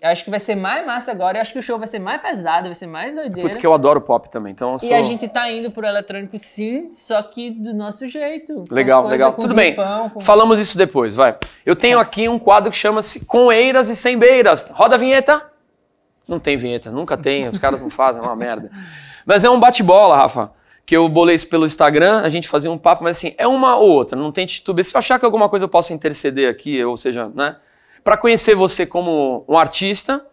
Acho que vai ser mais massa agora. Eu acho que o show vai ser mais pesado, vai ser mais é doideira. Porque eu adoro pop também, então sou... E a gente tá indo pro eletrônico sim, só que do nosso jeito. Legal, legal. Tudo rifão, bem, com... falamos isso depois, vai. Eu tenho tá. aqui um quadro que chama-se Com Eiras e Sem Beiras. Roda a vinheta. Não tem vinheta, nunca tem, os caras não fazem, é uma merda. Mas é um bate-bola, Rafa que eu bolei isso pelo Instagram, a gente fazia um papo, mas assim, é uma ou outra, não tem titube. Se eu achar que alguma coisa eu possa interceder aqui, ou seja, né? Para conhecer você como um artista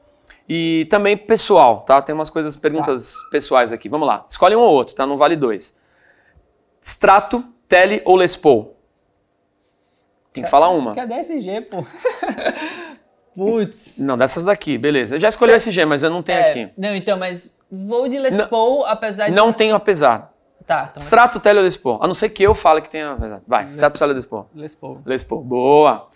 e também pessoal, tá? Tem umas coisas, perguntas tá. pessoais aqui. Vamos lá. Escolhe um ou outro, tá? Não vale dois. Strato, Tele ou Les Paul? Tem que falar uma. Cadê a G, pô? <laughs> Putz. Não, dessas daqui, beleza. Eu já escolhi a é. SG, mas eu não tenho é, aqui. Não, então, mas vou de Les Paul, apesar de. Não tenho apesar. Tá. Então Stratotelio Les Paul. A não ser que eu fale que tenha... Vai, Les... Stratotelio Les Lespo. Les Paul. Les Paul, boa.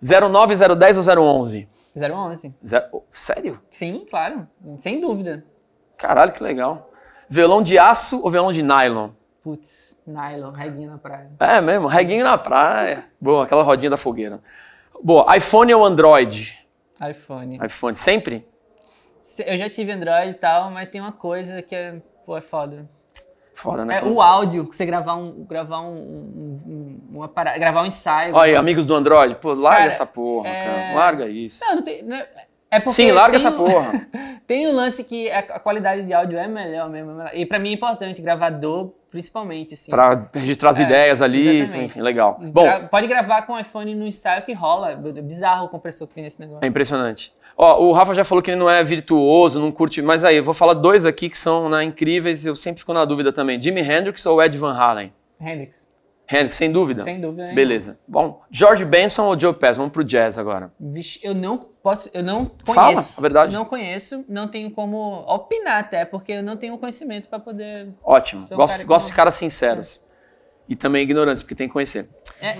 09, 010 ou 011? 011. Zero... Sério? Sim, claro. Sem dúvida. Caralho, que legal. Velão de aço ou velão de nylon? Putz, nylon, reguinho na praia. É mesmo, reguinho na praia. Boa, aquela rodinha da fogueira. Boa, iPhone ou Android? iPhone. iPhone, sempre? Eu já tive Android e tal, mas tem uma coisa que é, pô, é foda. Foda, né? É, o áudio, que você gravar um. Gravar um, um, um gravar um ensaio. Olha, né? amigos do Android, pô, larga cara, essa porra, é... cara. Larga isso. Não, não tem. Não é... é Sim, larga essa porra. <laughs> tem um lance que a, a, qualidade de áudio é melhor mesmo. E para mim é importante, gravador principalmente, assim. Pra registrar as é, ideias ali, exatamente. enfim, legal. Bom, Gra pode gravar com o iPhone no ensaio que rola. É bizarro o compressor que tem nesse negócio. É impressionante. Ó, o Rafa já falou que ele não é virtuoso, não curte, mas aí, eu vou falar dois aqui que são né, incríveis, eu sempre fico na dúvida também. Jimi Hendrix ou Ed Van Halen? Hendrix. Hendrix, sem dúvida? Sem dúvida. Hein? Beleza. Bom, George Benson ou Joe Pass? Vamos pro jazz agora. Vixe, eu não posso, eu não conheço. Fala, a verdade. Não conheço, não tenho como opinar até, porque eu não tenho conhecimento para poder... Ótimo, gosto, gosto de caras sinceros. É. E também ignorantes, porque tem que conhecer. É,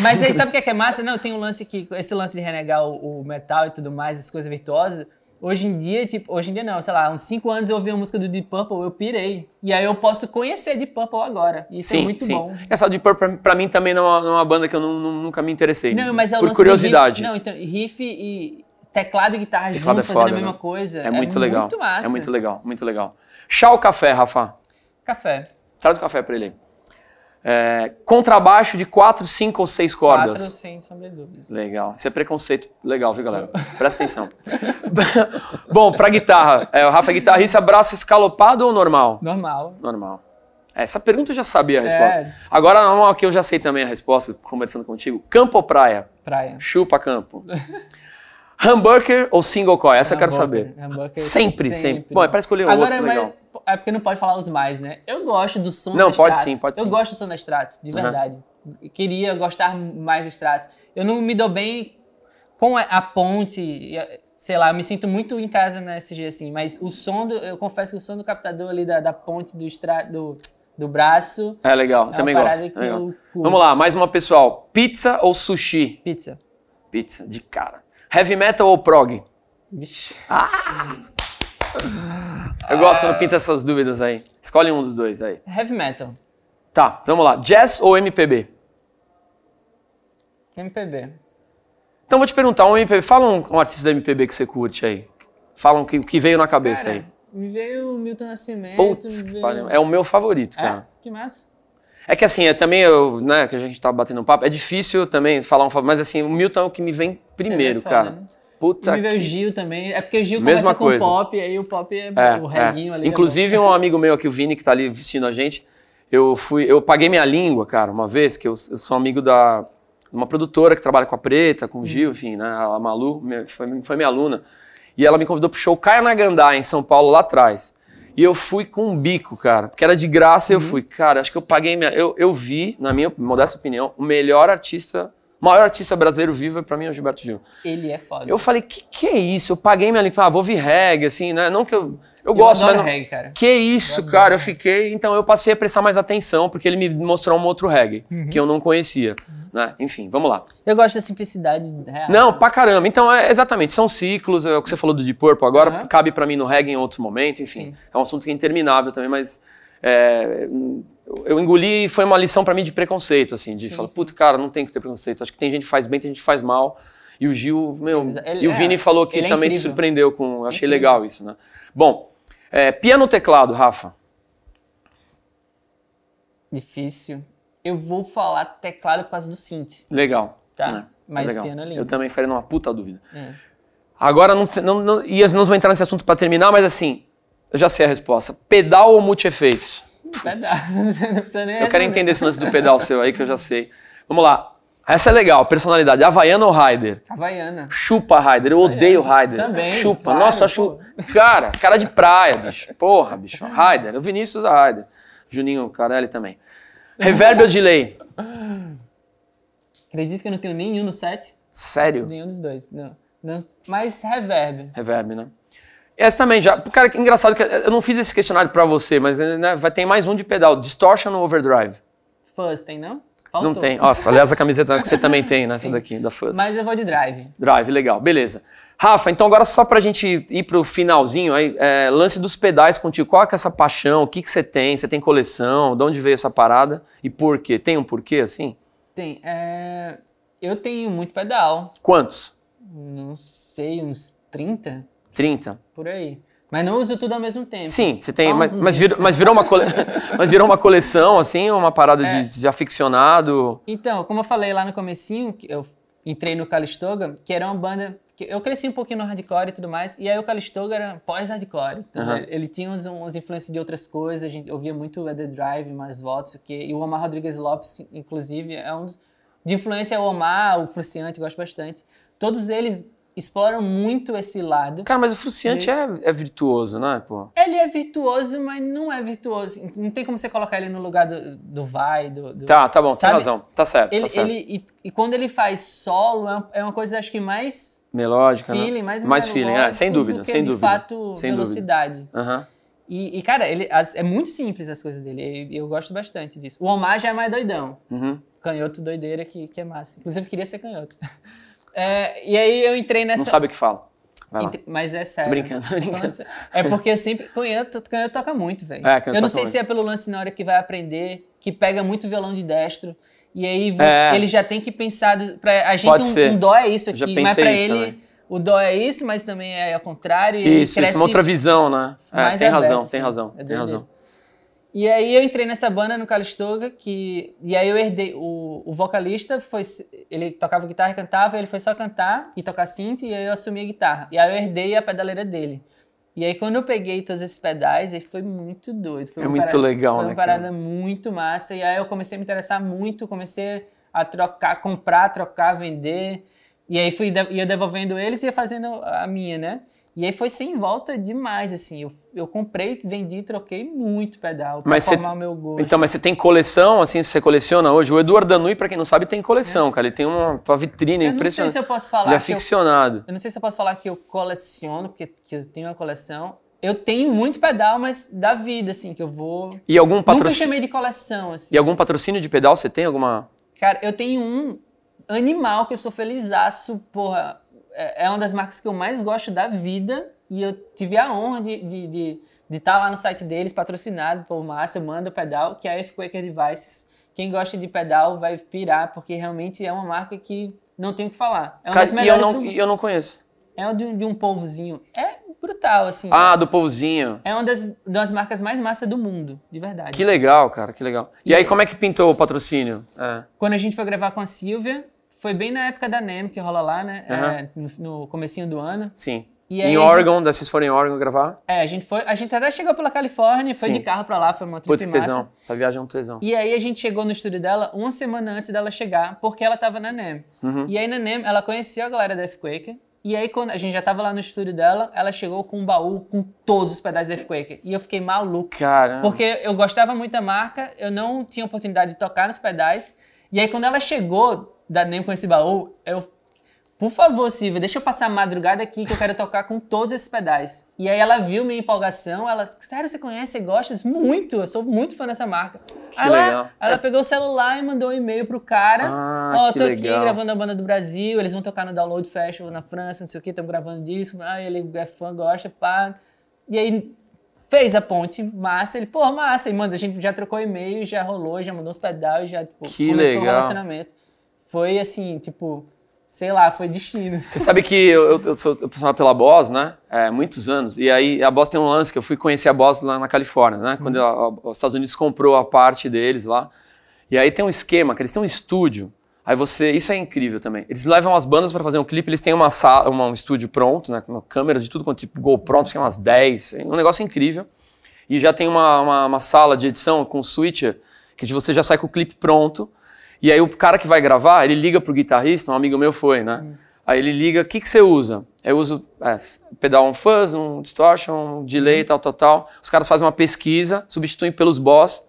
mas aí sabe o é que é massa? Não, tem um lance que. Esse lance de renegar o, o metal e tudo mais, essas coisas virtuosas. Hoje em dia, tipo, hoje em dia não, sei lá, uns 5 anos eu ouvi uma música do Deep Purple, eu pirei. E aí eu posso conhecer Deep Purple agora. E isso é sim, é muito sim. bom. Essa Deep Purple, pra mim, também não é uma, é banda que eu não, nunca me interessei. Não, mas é o Por curiosidade. Riff, não, então, riff e teclado e guitarra teclado junto, é fazendo a mesma né? coisa. É, é muito legal. Muito massa. É muito legal, muito legal. Chá ou café, Rafa? Café. Traz o café pra ele aí. É, contrabaixo de quatro, cinco ou seis cordas. Quatro, sem sombra de dúvidas. Legal. Isso é preconceito legal, viu, galera? Sim. <laughs> Presta atenção. <laughs> Bom, para guitarra. É, o Rafa é guitarrista, braço escalopado ou normal? Normal. Normal. É, essa pergunta eu já sabia a é. resposta. É. Agora uma que eu já sei também a resposta, conversando contigo. Campo ou praia? Praia. Chupa campo. Hamburger ou single coil? Essa eu quero saber. Sempre, sempre, sempre. Bom, é para escolher um Agora outro, é mais... legal. É porque não pode falar os mais, né? Eu gosto do som Não, pode sim, pode sim. Eu gosto do som da extrato, de verdade. Uhum. Queria gostar mais da Strato. Eu não me dou bem com a ponte, sei lá, eu me sinto muito em casa na SG, assim, mas o som do, eu confesso que o som do captador ali da, da ponte do, estra, do, do braço. É legal, é também gosto. É legal. Vamos lá, mais uma pessoal. Pizza ou sushi? Pizza. Pizza, de cara. Heavy metal ou prog? Vixe. Ah! Eu gosto quando ah. pinta essas dúvidas aí. Escolhe um dos dois aí. Heavy metal. Tá, então vamos lá. Jazz ou MPB? MPB. Então vou te perguntar, um MPB, fala um, um artista da MPB que você curte aí. Fala o um, que, que, veio na cabeça cara, aí. Me veio o Milton Nascimento. veio... é o meu favorito, é, cara. É? Que massa. É que assim, é também eu, né, que a gente tá batendo um papo, é difícil também falar um favorito, mas assim, o Milton é o que me vem é primeiro, é cara. Foda, né? Puta o nível Gil também. É porque Gil Mesma começa coisa. com pop, aí o pop é, é o é. reguinho é. ali. Né? Inclusive, um amigo meu aqui, o Vini, que tá ali vestindo a gente, eu fui, eu paguei minha língua, cara, uma vez, que eu, eu sou amigo da uma produtora que trabalha com a Preta, com o uhum. Gil, enfim, né? A Malu foi, foi minha aluna. E ela me convidou pro show Caia na Gandá, em São Paulo, lá atrás. E eu fui com um bico, cara, porque era de graça uhum. eu fui. Cara, acho que eu paguei minha. Eu, eu vi, na minha modesta opinião, o melhor artista o maior artista brasileiro vivo, é, para mim, é o Gilberto Gil. Ele é foda. Eu falei, que que é isso? Eu paguei minha língua, ah, vou vir reggae, assim, né? Não que eu... Eu, eu gosto, mas não... reggae, cara. Que isso, eu cara. Eu fiquei... Então, eu passei a prestar mais atenção, porque ele me mostrou um outro reggae, uhum. que eu não conhecia. Uhum. Né? Enfim, vamos lá. Eu gosto da simplicidade real. Não, pra caramba. Então, é, exatamente. São ciclos. É o que você falou do Deep Purple agora. Uhum. Cabe para mim no reggae em outro momento. Enfim, Sim. é um assunto que é interminável também, mas... É, eu, eu engoli e foi uma lição para mim de preconceito, assim, de sim, falar, puta, cara, não tem que ter preconceito. Acho que tem gente que faz bem, tem gente que faz mal. E o Gil, meu, ele, e o é- Vini é, falou que é também é se surpreendeu com. Achei legal isso, né? Bom, é, piano teclado, Rafa. Difícil. Eu vou falar teclado por causa do synth. Legal. Tá. É, mas legal. piano é lindo. Eu também faria numa puta dúvida. Agora não, não, não, e nós vamos entrar nesse assunto para terminar, mas assim, eu já sei a resposta. Pedal ou multi-efeitos? pedal. não <laughs> nem eu quero entender esse lance do pedal seu aí, que eu já sei. Vamos lá. Essa é legal, personalidade. Havaiana ou Raider? Havaiana. Chupa Raider, eu odeio Raider. Também. Chupa. Claro, Nossa, acho. Cara, cara de praia, bicho. Porra, bicho. Raider. O Vinícius usa Raider. Juninho Carelli também. Reverb ou delay? Acredito que eu não tenho nenhum no set. Sério? Nenhum dos dois, não. não. Mas reverb. Reverb, né? Essa também já. Cara, que engraçado que eu não fiz esse questionário para você, mas né, vai ter mais um de pedal. Distortion ou overdrive? Fuzz tem, não? Faltou. Não tem. Nossa, aliás, a camiseta que você também tem, né? <laughs> Sim. Essa daqui, da Fuzz. Mas eu vou de drive. Drive, legal. Beleza. Rafa, então agora só pra gente ir pro finalzinho aí, é, lance dos pedais contigo. Qual é, é essa paixão? O que, que você tem? Você tem coleção? De onde veio essa parada? E por quê? Tem um porquê, assim? Tem. É... Eu tenho muito pedal. Quantos? Não sei, uns 30? 30? Por aí. Mas não uso tudo ao mesmo tempo. Sim, você tem, mas, mas, virou, mas, virou uma cole... <laughs> mas virou uma coleção, assim, uma parada é. de, de, aficionado. Então, como eu falei lá no comecinho, eu entrei no Calistoga, que era uma banda... Que eu cresci um pouquinho no hardcore e tudo mais, e aí o Calistoga era pós-hardcore. Então, uhum. Ele tinha uns, umas influências de outras coisas, a gente ouvia muito The Drive, Mars Volts, e o Omar Rodrigues Lopes, inclusive, é um dos... De influência é o Omar, o Fruciante, gosto bastante. Todos eles exploram muito esse lado. Cara, mas o Fruciante é, é virtuoso, não é, pô? Ele é virtuoso, mas não é virtuoso. Não tem como você colocar ele no lugar do, do vai, do, do... Tá, tá bom, Sabe? tem razão. Tá certo, ele, tá certo. Ele, e, e, quando ele faz solo, é uma, é uma coisa, acho que mais... Melódica, né? feeling, né? Mais, mais feeling, é, sem dúvida, sem de dúvida. de fato sem velocidade. Aham. E, e, cara, ele, as, é muito simples as coisas dele. Eu, eu gosto bastante disso. O Omar já é mais doidão. Uhum. Canhoto doideira que, que é massa. Inclusive, queria ser canhoto. <laughs> É, e aí eu entrei nessa. Não sabe o que fala. Entre... Mas é sério. Tô brincando, tô brincando. É porque sempre. Canhoto, canhoto toca muito, velho. É, eu não sei muito. se é pelo lance na hora que vai aprender, que pega muito violão de destro. E aí você... é. ele já tem que pensar. Pra, a gente, um, um, dó é isso aqui, mas pra ele. Também. O dó é isso, mas também é ao contrário. Isso, isso é uma outra visão, né? É, tem, razão, assim. é tem razão, tem razão. E aí eu entrei nessa banda no Calistoga, que e aí eu herdei o, o vocalista foi ele tocava guitarra e cantava, ele foi só cantar e tocar cinto e aí eu assumi a guitarra. E aí eu herdei a pedaleira dele. E aí quando eu peguei todos esses pedais, aí foi muito doido, foi é muito parada, legal, foi uma né, parada cara? muito massa e aí eu comecei a me interessar muito, comecei a trocar, comprar, trocar, vender. E aí fui ia devolvendo eles e ia fazendo a minha, né? E aí foi sem volta demais, assim. Eu, eu comprei, vendi, troquei muito pedal pra mas formar cê, meu gosto. Então, mas você tem coleção, assim, você coleciona hoje? O Eduardo Danui, pra quem não sabe, tem coleção, é. cara. Ele tem uma, uma vitrine eu impressionante. Não sei se eu posso falar. Ele é ficcionado. Eu, eu, não sei se eu posso falar que eu coleciono, porque que eu tenho uma coleção. Eu tenho muito pedal, mas da vida, assim, que eu vou. E algum patrocínio? Nunca chamei de coleção, assim. E algum patrocínio de pedal você tem? Alguma. Cara, eu tenho um animal que eu sou felizaço, porra é, é uma das marcas que eu mais gosto da vida e eu tive a honra de estar de, de, de tá lá no site deles, patrocinado por Massa manda pedal, que é a Earthquaker Devices. Quem gosta de pedal vai pirar, porque realmente é uma marca que não tem o que falar. É uma Cara, das melhores e eu não, do... eu não conheço. É de, de um povozinho. É brutal, assim. Ah, do povozinho. É uma das, das marcas mais massas do mundo, de verdade. Que legal, cara, que legal. E, e aí, como é que pintou o patrocínio? É. Quando a gente foi gravar com a Silvia, foi bem na época da NEM que rola lá, né? É, no, no comecinho do ano. Sim. E em Oregon, gente, vocês foram em Oregon gravar? É, a gente foi, a gente até chegou pela Califórnia, foi Sim. de carro pra lá, foi uma trip Puta massa. tesão, essa viagem é um tesão. E aí a gente chegou no estúdio dela uma semana antes dela chegar, porque ela tava na NEM. Uhum. E aí na NEM, ela conheceu a galera da F Quaker e aí quando a gente já tava lá no estúdio dela, ela chegou com um baú com todos os pedais da F Quaker E eu fiquei maluco. Caramba. Porque eu gostava muito da marca, eu não tinha oportunidade de tocar nos pedais, e aí quando ela chegou, da NEM com esse baú, eu. Por favor, Silvia, deixa eu passar a madrugada aqui que eu quero tocar com todos esses pedais. E aí ela viu minha empolgação, ela, sério, você conhece, e gosta? disse, muito, eu sou muito fã dessa marca. Que ela, legal. ela é. pegou o celular e mandou um e-mail pro cara. Ah, Ó, ah, oh, tô legal. aqui gravando a banda do Brasil, eles vão tocar no Download Festival na França, não sei o que, estão gravando disco. Ah, ele é fã, gosta, pá. E aí fez a ponte, massa. Ele, pô, massa. E, manda, a gente já trocou e-mail, já rolou, já mandou os pedais, já tipo, que começou legal. o relacionamento foi assim, tipo, sei lá, foi destino. Você sabe que eu, eu sou apaixonado pela Boss, né? É, muitos anos. E aí a Boss tem um lance que eu fui conhecer a Boss lá na Califórnia, né? Quando uhum. a, a, os Estados Unidos comprou a parte deles lá. E aí tem um esquema que eles têm um estúdio. Aí você, isso é incrível também. Eles levam as bandas para fazer um clipe, eles têm uma sala, uma, um estúdio pronto, né, com câmeras de tudo quanto tipo, GoPro, tem umas 10, é um negócio incrível. E já tem uma, uma, uma sala de edição com switcher que você já sai com o clipe pronto e aí o cara que vai gravar, ele liga pro guitarrista, um amigo meu foi, né? Hum. Aí ele liga, o que, que você usa? Eu uso é, pedal um fuzz, um distortion, um delay, hum. tal, tal, tal. Os caras fazem uma pesquisa, substituem pelos boss,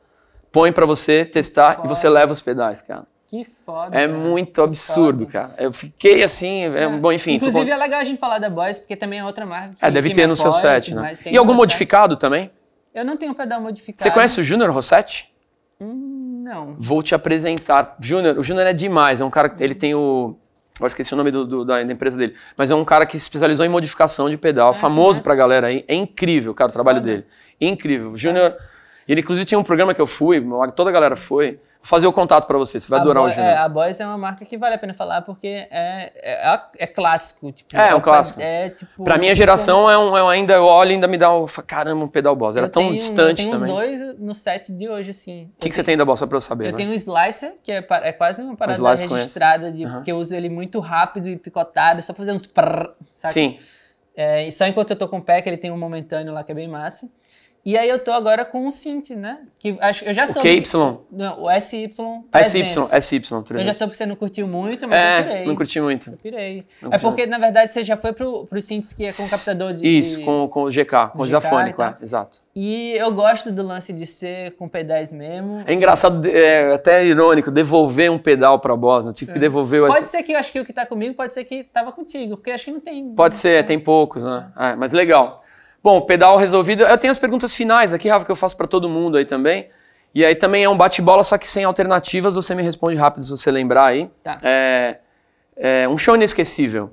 põem para você testar e você leva os pedais, cara. Que foda. É cara. muito absurdo, cara. Eu fiquei assim, é. é. bom, enfim. Inclusive tô... é legal a gente falar da Boss porque também é outra marca que, É, deve que ter no apoia, né? seu set, né? E algum modificado set. também? Eu não tenho pedal modificado. Você conhece o Junior Rossetti? Hum. Não. Vou te apresentar. Júnior, o Júnior é demais. É um cara que ele tem o. Eu esqueci o nome do, do, da, empresa dele. Mas é um cara que se especializou em modificação de pedal. É, famoso mas... pra galera aí. É incrível, cara, o trabalho dele. Incrível. Júnior. Ele, inclusive, tinha um programa que eu fui, toda a galera foi, Vou fazer o contato para você, você vai a adorar Bo o Juninho. É, a Boys é uma marca que vale a pena falar porque é, é, é, é clássico. Tipo, é, é um é clássico. É, tipo, pra minha geração, é um, eu é ainda eu olho ainda me dá um. Caramba, um pedal Boss. Era tão tenho, distante eu tenho também. Tem os dois no set de hoje, assim. O que, que, você tem da Boss pra eu saber? Eu né? tenho um Slicer, que é, é quase uma parada registrada, de, uhum. porque eu uso ele muito rápido e picotado, só fazendo uns. Prrr, Sim. É, e só enquanto eu tô com o que ele tem um momentâneo lá que é bem massa. E aí eu tô agora com um Synth, né? Que acho, eu já sou. O KY? Não, o SY. 300. SY, SY, 300. Eu já soube que você não curtiu muito, mas é, eu pirei. Não curti muito. Eu pirei. Não é porque, muito. na verdade, você já foi pro, pro Synth que é com o captador de. Isso, de, com, com o GK, com o Zafônico, é, exato. E eu gosto do lance de ser com pedais mesmo. É engraçado, é, até irônico, devolver um pedal pra Bosna. Né? Tive que é. devolver o. Pode essa... ser que eu acho que o que tá comigo pode ser que tava contigo, porque acho que não tem. Pode não ser, tem poucos, né? Ah, mas legal. Bom, pedal resolvido. Eu tenho as perguntas finais aqui, Rafa, que eu faço para todo mundo aí também. E aí também é um bate-bola, só que sem alternativas. Você me responde rápido se você lembrar aí. Tá. É, é um show inesquecível.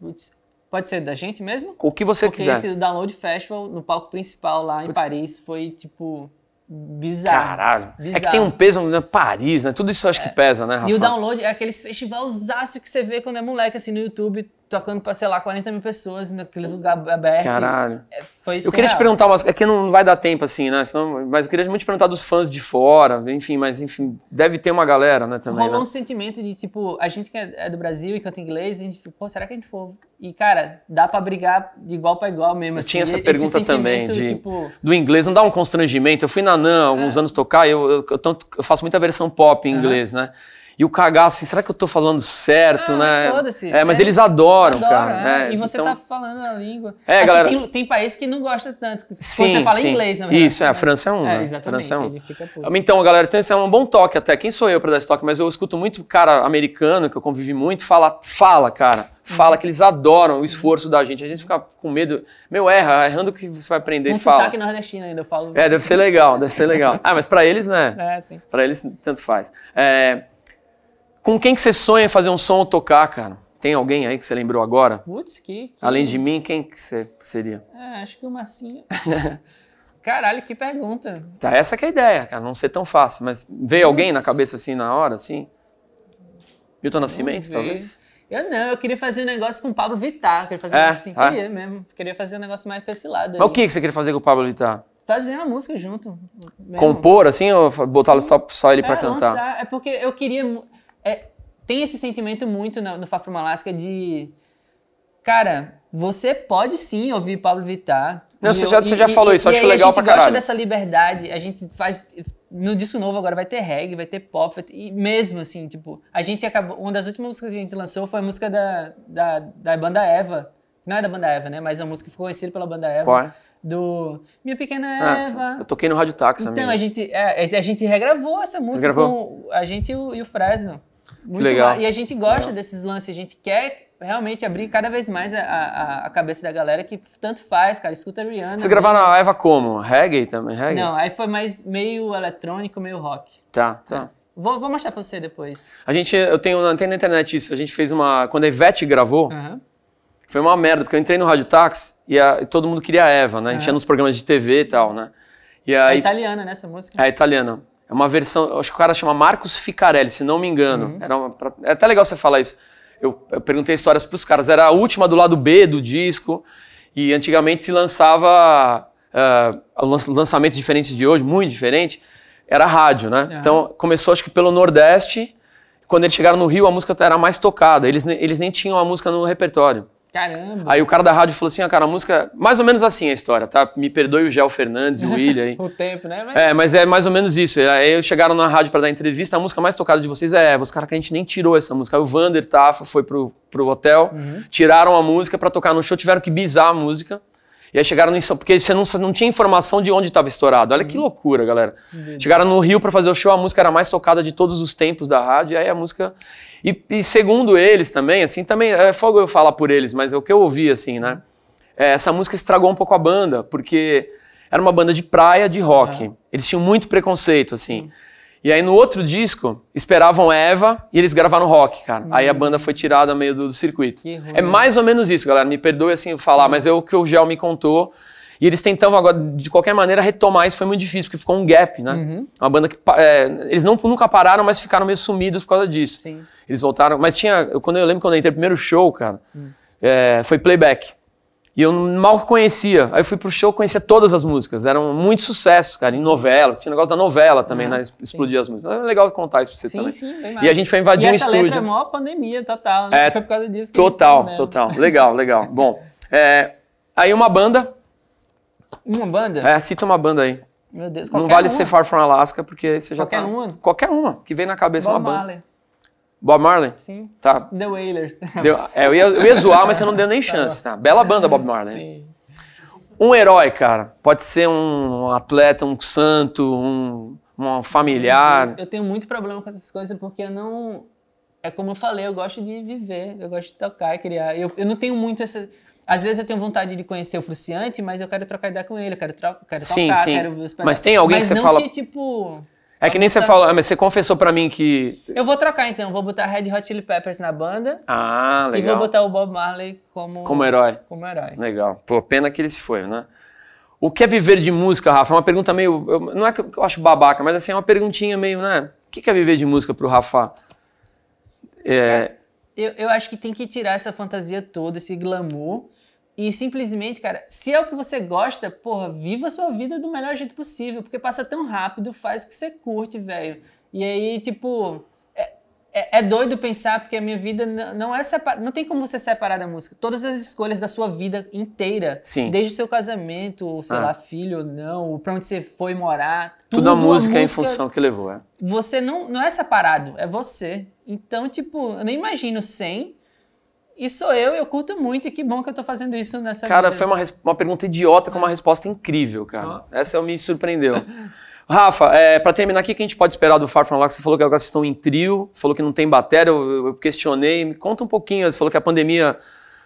Putz. Pode ser da gente mesmo? O que você Porque quiser. Porque esse Download Festival, no palco principal lá em Putz. Paris, foi tipo bizarro. Caralho. Bizarro. É que tem um peso né? Paris, né? Tudo isso eu acho é. que pesa, né, Rafa? E o Download é aqueles festivalzaço que você vê quando é moleque, assim, no YouTube tocando pra, sei lá, 40 mil pessoas naqueles lugares abertos. Caralho. É, foi eu queria te perguntar umas. É que não vai dar tempo, assim, né? Senão, mas eu queria muito te perguntar dos fãs de fora, enfim, mas enfim, deve ter uma galera, né, também. Rolou né? um sentimento de, tipo, a gente que é, é do Brasil e canta inglês, a gente, pô, será que a gente for? E, cara, dá pra brigar de igual pra igual mesmo. Eu assim, tinha essa pergunta também, de, tipo... do inglês, não dá um constrangimento. Eu fui na NAN alguns é. anos tocar, eu, eu, eu, eu, faço muita versão pop em uhum. inglês, né? E o cagaço, assim, será que eu tô falando certo, ah, né? Foda-se. É, mas é, eles adoram, cara. É. Né? e você então... tá falando a língua. É, assim, galera. Tem, tem países que não gosta tanto. Sim, quando você fala sim. inglês, na verdade. Isso, é, a né? França é um. É, né? exatamente. França é um. Então, galera, então, isso é um bom toque até. Quem sou eu para dar esse toque? Mas eu escuto muito cara americano, que eu convivi muito, fala, fala, cara. Fala que eles adoram o uhum. esforço da gente. A gente fica com medo. Meu, erra, errando que você vai aprender um e fala. sotaque nordestino ainda, eu falo. É, deve ser legal, deve ser legal. Ah, mas para eles, né? É, sim. Pra eles, tanto faz. É. Com quem que você sonha fazer um som ou tocar, cara? Tem alguém aí que você lembrou agora? Putz, que, que, Além de mim, quem que você seria? Ah, acho que o Massinho. <laughs> Caralho, que pergunta. Tá, essa que é a ideia, cara. Não ser tão fácil. Mas veio Nossa. alguém na cabeça assim na hora, assim? Milton Nascimento, talvez? Eu não, eu queria fazer um negócio com o Pablo Vittar. Queria fazer é, um negócio assim, é. queria mesmo. Queria fazer um negócio mais pra esse lado. Mas aí. o que você queria fazer com o Pablo Vittar? Fazer uma música junto. Mesmo. Compor, assim, ou botar só, só ele pra é, cantar? Lançar. É porque eu queria é, tem esse sentimento muito no, no Fafro Malasca de. Cara, você pode sim ouvir Pablo Vittar. Não, você, eu, já, você já falou e, isso, e acho legal pra caralho. A gente gosta dessa liberdade, a gente faz. No disco novo agora vai ter reggae, vai ter pop, vai ter, e mesmo assim, tipo, a gente acabou. Uma das últimas músicas que a gente lançou foi a música da, da, da banda Eva. Não é da banda Eva, né? Mas é a música ficou conhecida pela banda Eva. Qual é? do Minha Pequena ah, Eva. eu toquei no Rádio Táxi, Então, a gente, a, é, a gente regravou essa música Regravou. com a gente e o, e o Fresno. Muito legal. E a gente gosta legal. desses lances, a gente quer realmente abrir cada vez mais a, a, a, cabeça da galera que tanto faz, cara. Escuta a Rihanna. Vocês gravaram né? a Eva como? Reggae também? Reggae? Não, aí foi mais meio eletrônico, meio rock. Tá, tá. Vou, vou mostrar pra você depois. A gente, eu tenho, tem na internet isso, a gente fez uma, quando a Ivete gravou, uhum. foi uma merda, porque eu entrei no Rádio Táxi e, e todo mundo queria a Eva, né? A gente uhum. nos programas de TV e tal, né? E é aí, é italiana, né, essa música? É italiana. É uma versão, acho que o cara chama Marcos Ficarelli, se não me engano. Uhum. Era uma, é até legal você falar isso. Eu, eu perguntei histórias para os caras. Era a última do lado B do disco. E antigamente se lançava uh, lançamentos diferentes de hoje, muito diferente. Era rádio, né? Uhum. Então começou acho que pelo Nordeste. Quando eles chegaram no Rio, a música era mais tocada. Eles, eles nem tinham a música no repertório. Caramba. Aí o cara da rádio falou assim: ah, cara, a música. Mais ou menos assim a história, tá? Me perdoe o Gel Fernandes e o William. Hein? <laughs> o tempo, né? Mas... É, mas é mais ou menos isso. É, aí chegaram na rádio para dar entrevista, a música mais tocada de vocês é os caras que a gente nem tirou essa música. Aí o Vander Tafa foi pro, pro hotel, uhum. tiraram a música para tocar no show, tiveram que bizar a música. E aí chegaram no São porque você não, não tinha informação de onde estava estourado. Olha que uhum. loucura, galera. Chegaram no Rio para fazer o show, a música era a mais tocada de todos os tempos da rádio, e aí a música. E, e, segundo eles também, assim, também é fogo eu falar por eles, mas é o que eu ouvi, assim, né? É, essa música estragou um pouco a banda, porque era uma banda de praia, de rock. É. Eles tinham muito preconceito, assim. Sim. E aí no outro disco, esperavam Eva e eles gravaram rock, cara. Aí a hum. banda foi tirada meio do, do circuito. É mais ou menos isso, galera. Me perdoe assim falar, mas é o que o Gel me contou e eles tentavam agora, de qualquer maneira, retomar isso foi muito difícil, porque ficou um gap, né? Uhum. Uma banda que. É, eles não, nunca pararam, mas ficaram meio sumidos por causa disso. Sim. Eles voltaram. Mas tinha. Eu, quando eu lembro quando eu entrei no primeiro show, cara, uhum. é, foi playback. E eu mal conhecia. Aí eu fui pro show, conhecia todas as músicas. Eram muitos sucessos, cara, em novela. Tinha negócio da novela também, ah, né? Explodia as músicas. É legal contar isso pra você sim, também. Sim, sim. E a gente foi invadir o essa estúdio. Letra é a maior pandemia, total. Né? É, foi por causa disso. total, total. Legal, legal. Bom, é, aí uma banda uma banda? É, cita uma banda aí. Meu Deus, qualquer Não vale uma. ser Far From Alaska, porque você já qualquer tá... Qualquer uma? Qualquer uma, que vem na cabeça Bob uma banda. Bob Marley. Bob Marley? Sim. Tá. The Wailers. Deu... É, eu ia, eu ia zoar, mas você não deu nem chance, tá? Bela banda, Bob Marley. Sim. Um herói, cara. Pode ser um atleta, um santo, um, um familiar. Eu tenho muito problema com essas coisas porque eu não é como eu falei, eu gosto de viver, eu gosto de tocar e criar. Eu, eu não tenho muito essa. Às vezes eu tenho vontade de conhecer o Fruciante, mas eu quero trocar ideia com ele, eu quero, quero sim, tocar, sim. quero... Mas tem alguém mas que você fala... Que, tipo... É que nem você falou, ah, mas você confessou para mim que. Eu vou trocar então, vou botar Red Hot Chili Peppers na banda. Ah, legal. E vou botar o Bob Marley como. Como herói. Como herói. Legal. Pô, pena que ele se foi, né? O que é viver de música, Rafa? É uma pergunta meio. Eu, não é que eu acho babaca, mas assim, é uma perguntinha meio, né? O que é viver de música pro Rafa? É... Eu, eu acho que tem que tirar essa fantasia toda, esse glamour e simplesmente, cara, se é o que você gosta, porra, viva a sua vida do melhor jeito possível, porque passa tão rápido, faz o que você curte, velho. E aí, tipo, é, é, é, doido pensar, porque a minha vida não é separ... não tem como você separar da música. Todas as escolhas da sua vida inteira, Sim. desde o seu casamento, sei ah. lá, filho ou não, pra onde você foi morar, tudo, tudo a, música, a música é em função que levou, é. Você não, não é separado, é você. Então, tipo, eu nem imagino sem e sou eu, eu curto muito, e que bom que eu tô fazendo isso nessa Cara, vida. foi uma, uma pergunta idiota com uma ah. resposta incrível, cara. Oh. Essa me surpreendeu. <laughs> Rafa, é, para terminar aqui, o que a gente pode esperar do Far From Lux? Você falou que agora vocês estão em trio, falou que não tem bateria, eu, eu, questionei. Me conta um pouquinho, você falou que a pandemia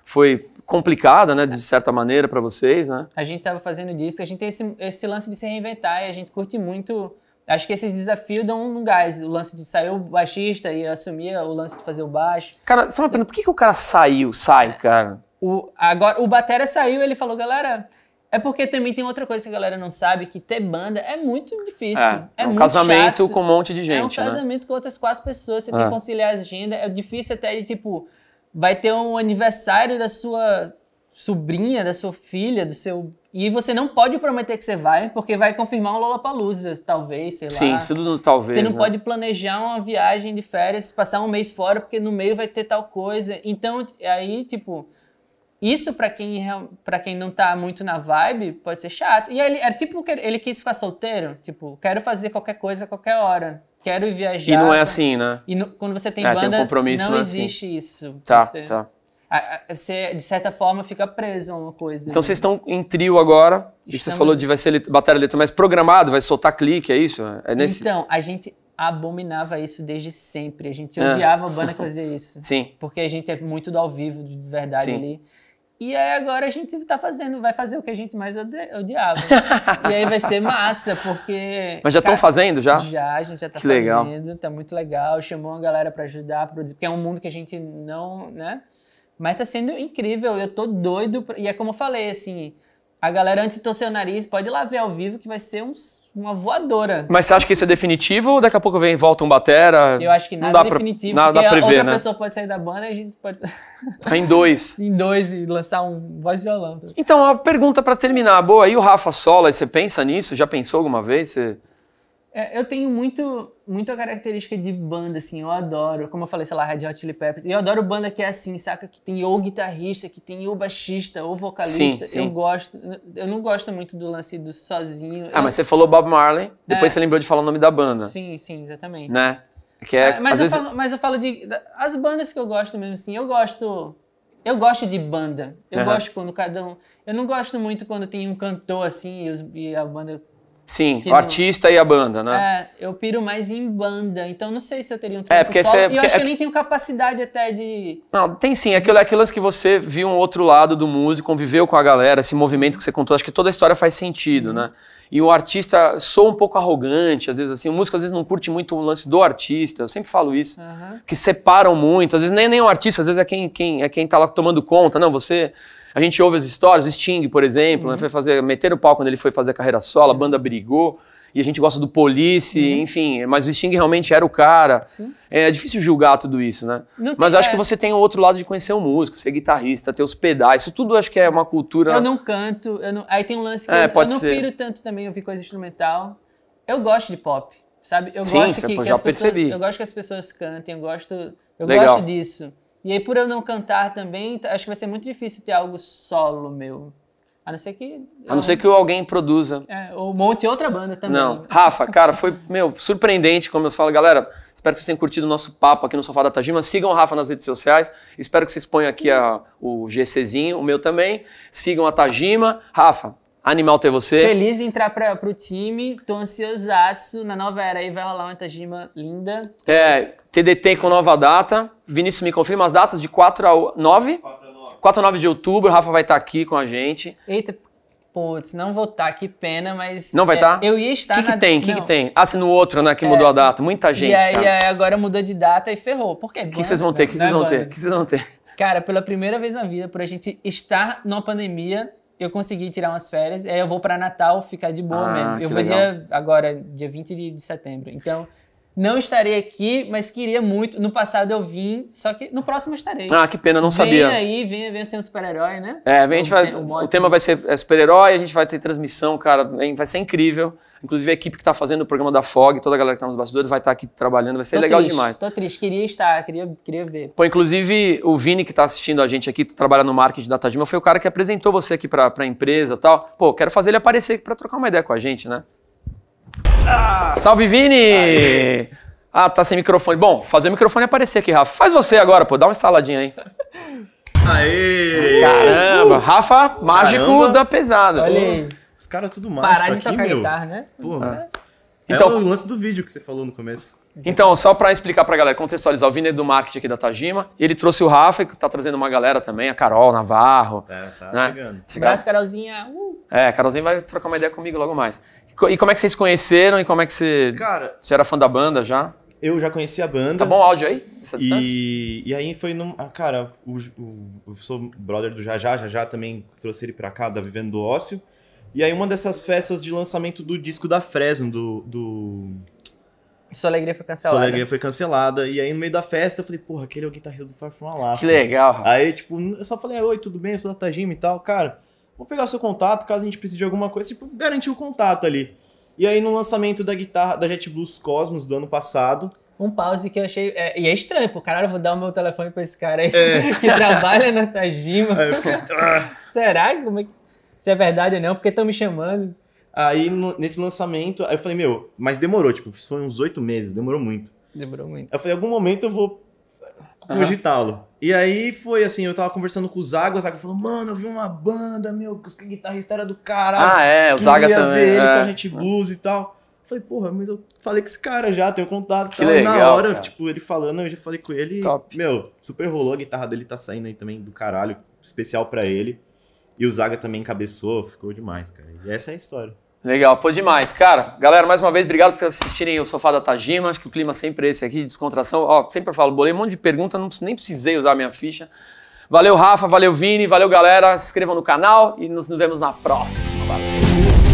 foi complicada, né, de certa maneira para vocês, né? A gente tava fazendo disso, a gente tem esse, esse lance de se reinventar e a gente curte muito Acho que esse desafio dá um gás. O lance de sair o baixista e assumir o lance de fazer o baixo. Cara, só uma pergunta, por que, que o cara saiu, sai, é. cara? O, agora, o Batera saiu ele falou, galera, é porque também tem outra coisa que a galera não sabe, que ter banda é muito difícil. É, é, é um casamento chato, com um monte de gente, É um né? casamento com outras quatro pessoas, você é. tem que conciliar a agenda. É difícil até de, tipo, vai ter um aniversário da sua sobrinha, da sua filha, do seu e você não pode prometer que você vai, porque vai confirmar um Lollapalooza, talvez, sei lá. Sim, isso tudo talvez. Você não né? pode planejar uma viagem de férias, passar um mês fora, porque no meio vai ter tal coisa. Então, aí, tipo, isso para quem para quem não tá muito na vibe, pode ser chato. E ele era é tipo ele quis ficar solteiro, tipo, quero fazer qualquer coisa a qualquer hora. Quero ir viajar. E não é assim, né? E no, quando você tem é, banda, tem um compromisso, não, não é assim. existe assim. isso. Tá, você... tá você, de certa forma, fica preso a uma coisa. Então né? vocês estão em trio agora, Estamos... você falou de vai ser batalha eletrônica, mas programado, vai soltar clique, é isso? É nesse... Então, a gente abominava isso desde sempre. A gente é. odiava a banda fazer <laughs> isso. Sim. Porque a gente é muito do ao vivo, de verdade, Sim. ali. E aí agora a gente tá fazendo, vai fazer o que a gente mais odiava. <laughs> e aí vai ser massa, porque. Mas já estão fazendo já? Já, a gente já tá que fazendo, legal. tá muito legal. Chamou uma galera para ajudar, produzir, porque é um mundo que a gente não, né? Mas tá sendo incrível, eu tô doido. Pra... E é como eu falei, assim, a galera antes de torcer o nariz, pode ir lá ver ao vivo que vai ser uns, uma voadora. Mas você acha que isso é definitivo ou daqui a pouco vem volta um batera? Eu acho que nada é definitivo, pra, nada porque pra ver, outra né? pessoa pode sair da banda e a gente pode... Ficar tá em dois. <laughs> em dois e lançar um voz violão. Então, uma pergunta para terminar. Boa, e o Rafa Sola, você pensa nisso? Já pensou alguma vez? Você... É, eu tenho muito, muita característica de banda, assim, eu adoro, como eu falei, sei lá, Red Hot Chili Peppers, eu adoro banda que é assim, saca? Que tem ou guitarrista, que tem ou baixista, ou vocalista, sim, sim. eu gosto, eu não gosto muito do lance do sozinho. Ah, eu... mas você falou Bob Marley, depois é. você lembrou de falar o nome da banda. Sim, sim, exatamente. Né? Que é, ah, mas, eu vezes... falo, mas eu falo de, as bandas que eu gosto mesmo, assim, eu gosto... Eu gosto de banda. Eu uhum. gosto quando cada um. Eu não gosto muito quando tem um cantor assim e, os, e a banda Sim, o artista e a banda, né? É, eu piro mais em banda, então não sei se eu teria um trampo é, porque solo. é, porque... E eu acho que é eu nem tenho capacidade até de... Não, tem sim, é aquilo é aquelas que você viu um outro lado do músico, conviveu com a galera, esse movimento que você contou, acho que toda a história faz sentido, né? E o artista sou um pouco arrogante, às vezes assim, o músico às vezes não curte muito o lance do artista, eu sempre falo isso, uhum. que separam muito, às vezes nem, nem o artista, às vezes é quem, quem, é quem tá lá tomando conta, não, você a gente ouve as histórias, o Sting, por exemplo, né, uhum. né, foi fazer, meter o pau quando ele foi fazer a carreira solo, a é. banda brigou, e a gente gosta do Police, uhum. enfim, mas o Sting realmente era o cara. É, é, difícil julgar tudo isso, né? mas acho que é. você tem o outro lado de conhecer o um músico, ser guitarrista, ter os pedais, isso tudo acho que é uma cultura. Eu não canto, eu não... aí tem um lance que é, eu, pode eu não piro tanto também ouvir coisa instrumental. Eu gosto de pop, sabe? Eu Sim, gosto que, que as percebi. pessoas, eu gosto que as pessoas cantem, eu gosto, eu Legal. gosto disso. E aí, por eu não cantar também, acho que vai ser muito difícil ter algo solo meu. A não ser que. A não ser que alguém produza. É, ou monte outra banda também. Não. Rafa, cara, foi, meu, surpreendente, como eu falo, galera. Espero que vocês tenham curtido o nosso papo aqui no Sofá da Tajima. Sigam o Rafa nas redes sociais. Espero que vocês ponham aqui a, o GCzinho, o meu também. Sigam a Tajima. Rafa, animal ter você. Feliz de entrar pra, pro time. Tô ansiosaço. Na nova era aí vai rolar uma Tajima linda. É, TDT com nova data. Vinícius, me confirma as datas de 4 a 9? 4 a 9, de outubro, o Rafa vai estar tá aqui com a gente. Eita, Putz, não vou estar, tá, que pena, mas. Não vai é, estar? Tá? eu ia estar. O que, que na... tem? O que, que, tem? Ah, se no outro, né? Que é, mudou a data. Muita gente. E aí, é, agora mudou de data e ferrou. Por quê? O que vocês né, vão ter? O que vocês vão ter? O que vocês vão ter? Cara, pela primeira vez na vida, por a gente estar numa pandemia, eu consegui tirar umas férias. Aí eu vou para Natal ficar de boa ah, mesmo. Eu vou dia agora, dia 20 de, de setembro. Então. Não estarei aqui, mas queria muito. No passado eu vim, só que no próximo eu estarei. Ah, que pena, não vem sabia. Vem aí, vem, vem ser um super-herói, né? É, vem, a gente vai, o, tema vai ser é super-herói, a gente vai ter transmissão, cara, vai ser incrível. Inclusive a equipe que está fazendo o programa da FOG, toda a galera que está nos bastidores vai estar tá aqui trabalhando, vai ser tô legal triste, demais. Tô triste, queria estar, queria, queria ver. Pô, inclusive o Vini que está assistindo a gente aqui, trabalha no marketing da Tadima, foi o cara que apresentou você aqui para a empresa e tal. Pô, quero fazer ele aparecer para trocar uma ideia com a gente, né? Salve, Vini! Aê. Ah, tá sem microfone. Bom, fazer o microfone aparecer aqui, Rafa. Faz você agora, pô. Dá uma instaladinha aí. Aê! Caramba! Uh, Rafa, mágico caramba. da pesada. Olha aí. Os caras tudo mágico Parar de aqui, tocar guitarra, né? Porra. Ah. É. Então, é o lance do vídeo que você falou no começo. Então, só para explicar para a galera, contextualizar, o Vini é do marketing aqui da Tajima. Ele trouxe o Rafa, que tá trazendo uma galera também, a Carol, Navarro. É, tá né? chegando. Um abraço, Carolzinha. Uh. É, a Carolzinha vai trocar uma ideia comigo logo mais. E como é que vocês conheceram e como é que você. Cara. Você era fã da banda já? Eu já conheci a banda. Tá bom o áudio aí? E, e aí foi num. Ah, cara, o, o, eu sou brother do Jajá, Jajá também trouxe ele pra cá, da tá Vivendo do Ócio. E aí, uma dessas festas de lançamento do disco da Fresno, do. do... Sua Alegria foi cancelada. Sua Alegria foi cancelada. E aí, no meio da festa, eu falei, porra, aquele é o guitarrista do Far From Alaska. Que legal. Aí, tipo, eu só falei, oi, tudo bem? Eu sou da Tajima e tal. Cara, vou pegar o seu contato, caso a gente precise de alguma coisa, tipo, garantir o contato ali. E aí no lançamento da guitarra da JetBlues Cosmos do ano passado, um pause que eu achei. É, e é estranho, pô, caralho, eu vou dar o meu telefone pra esse cara aí é. <laughs> que trabalha na Tajima. Ah. <laughs> Será? Como é que, se é verdade ou não? Porque estão me chamando. Aí, no, nesse lançamento, aí eu falei, meu, mas demorou, tipo, foi uns oito meses, demorou muito. Demorou muito. Eu falei, algum momento eu vou cogitá-lo. Uhum. E aí foi assim, eu tava conversando com o Zaga, o Zaga falou, mano, eu vi uma banda, meu, que guitarrista era do caralho. Ah, é, o Zaga também. Ver ele é. com a gente blues e tal. Eu falei, porra, mas eu falei com esse cara já, tenho contato. Que legal, na hora, cara. tipo, ele falando, eu já falei com ele. Top. Meu, super rolou, a guitarra dele tá saindo aí também do caralho, especial para ele. E o Zaga também cabeçou, ficou demais, cara. E essa é a história. Legal, pô, demais. Cara, galera, mais uma vez, obrigado por assistirem o Sofá da Tajima. Acho que o clima sempre é esse aqui, de descontração. Ó, sempre eu falo, bolei um monte de pergunta, não, nem precisei usar a minha ficha. Valeu, Rafa, valeu, Vini, valeu, galera. Se inscrevam no canal e nos vemos na próxima. Valeu.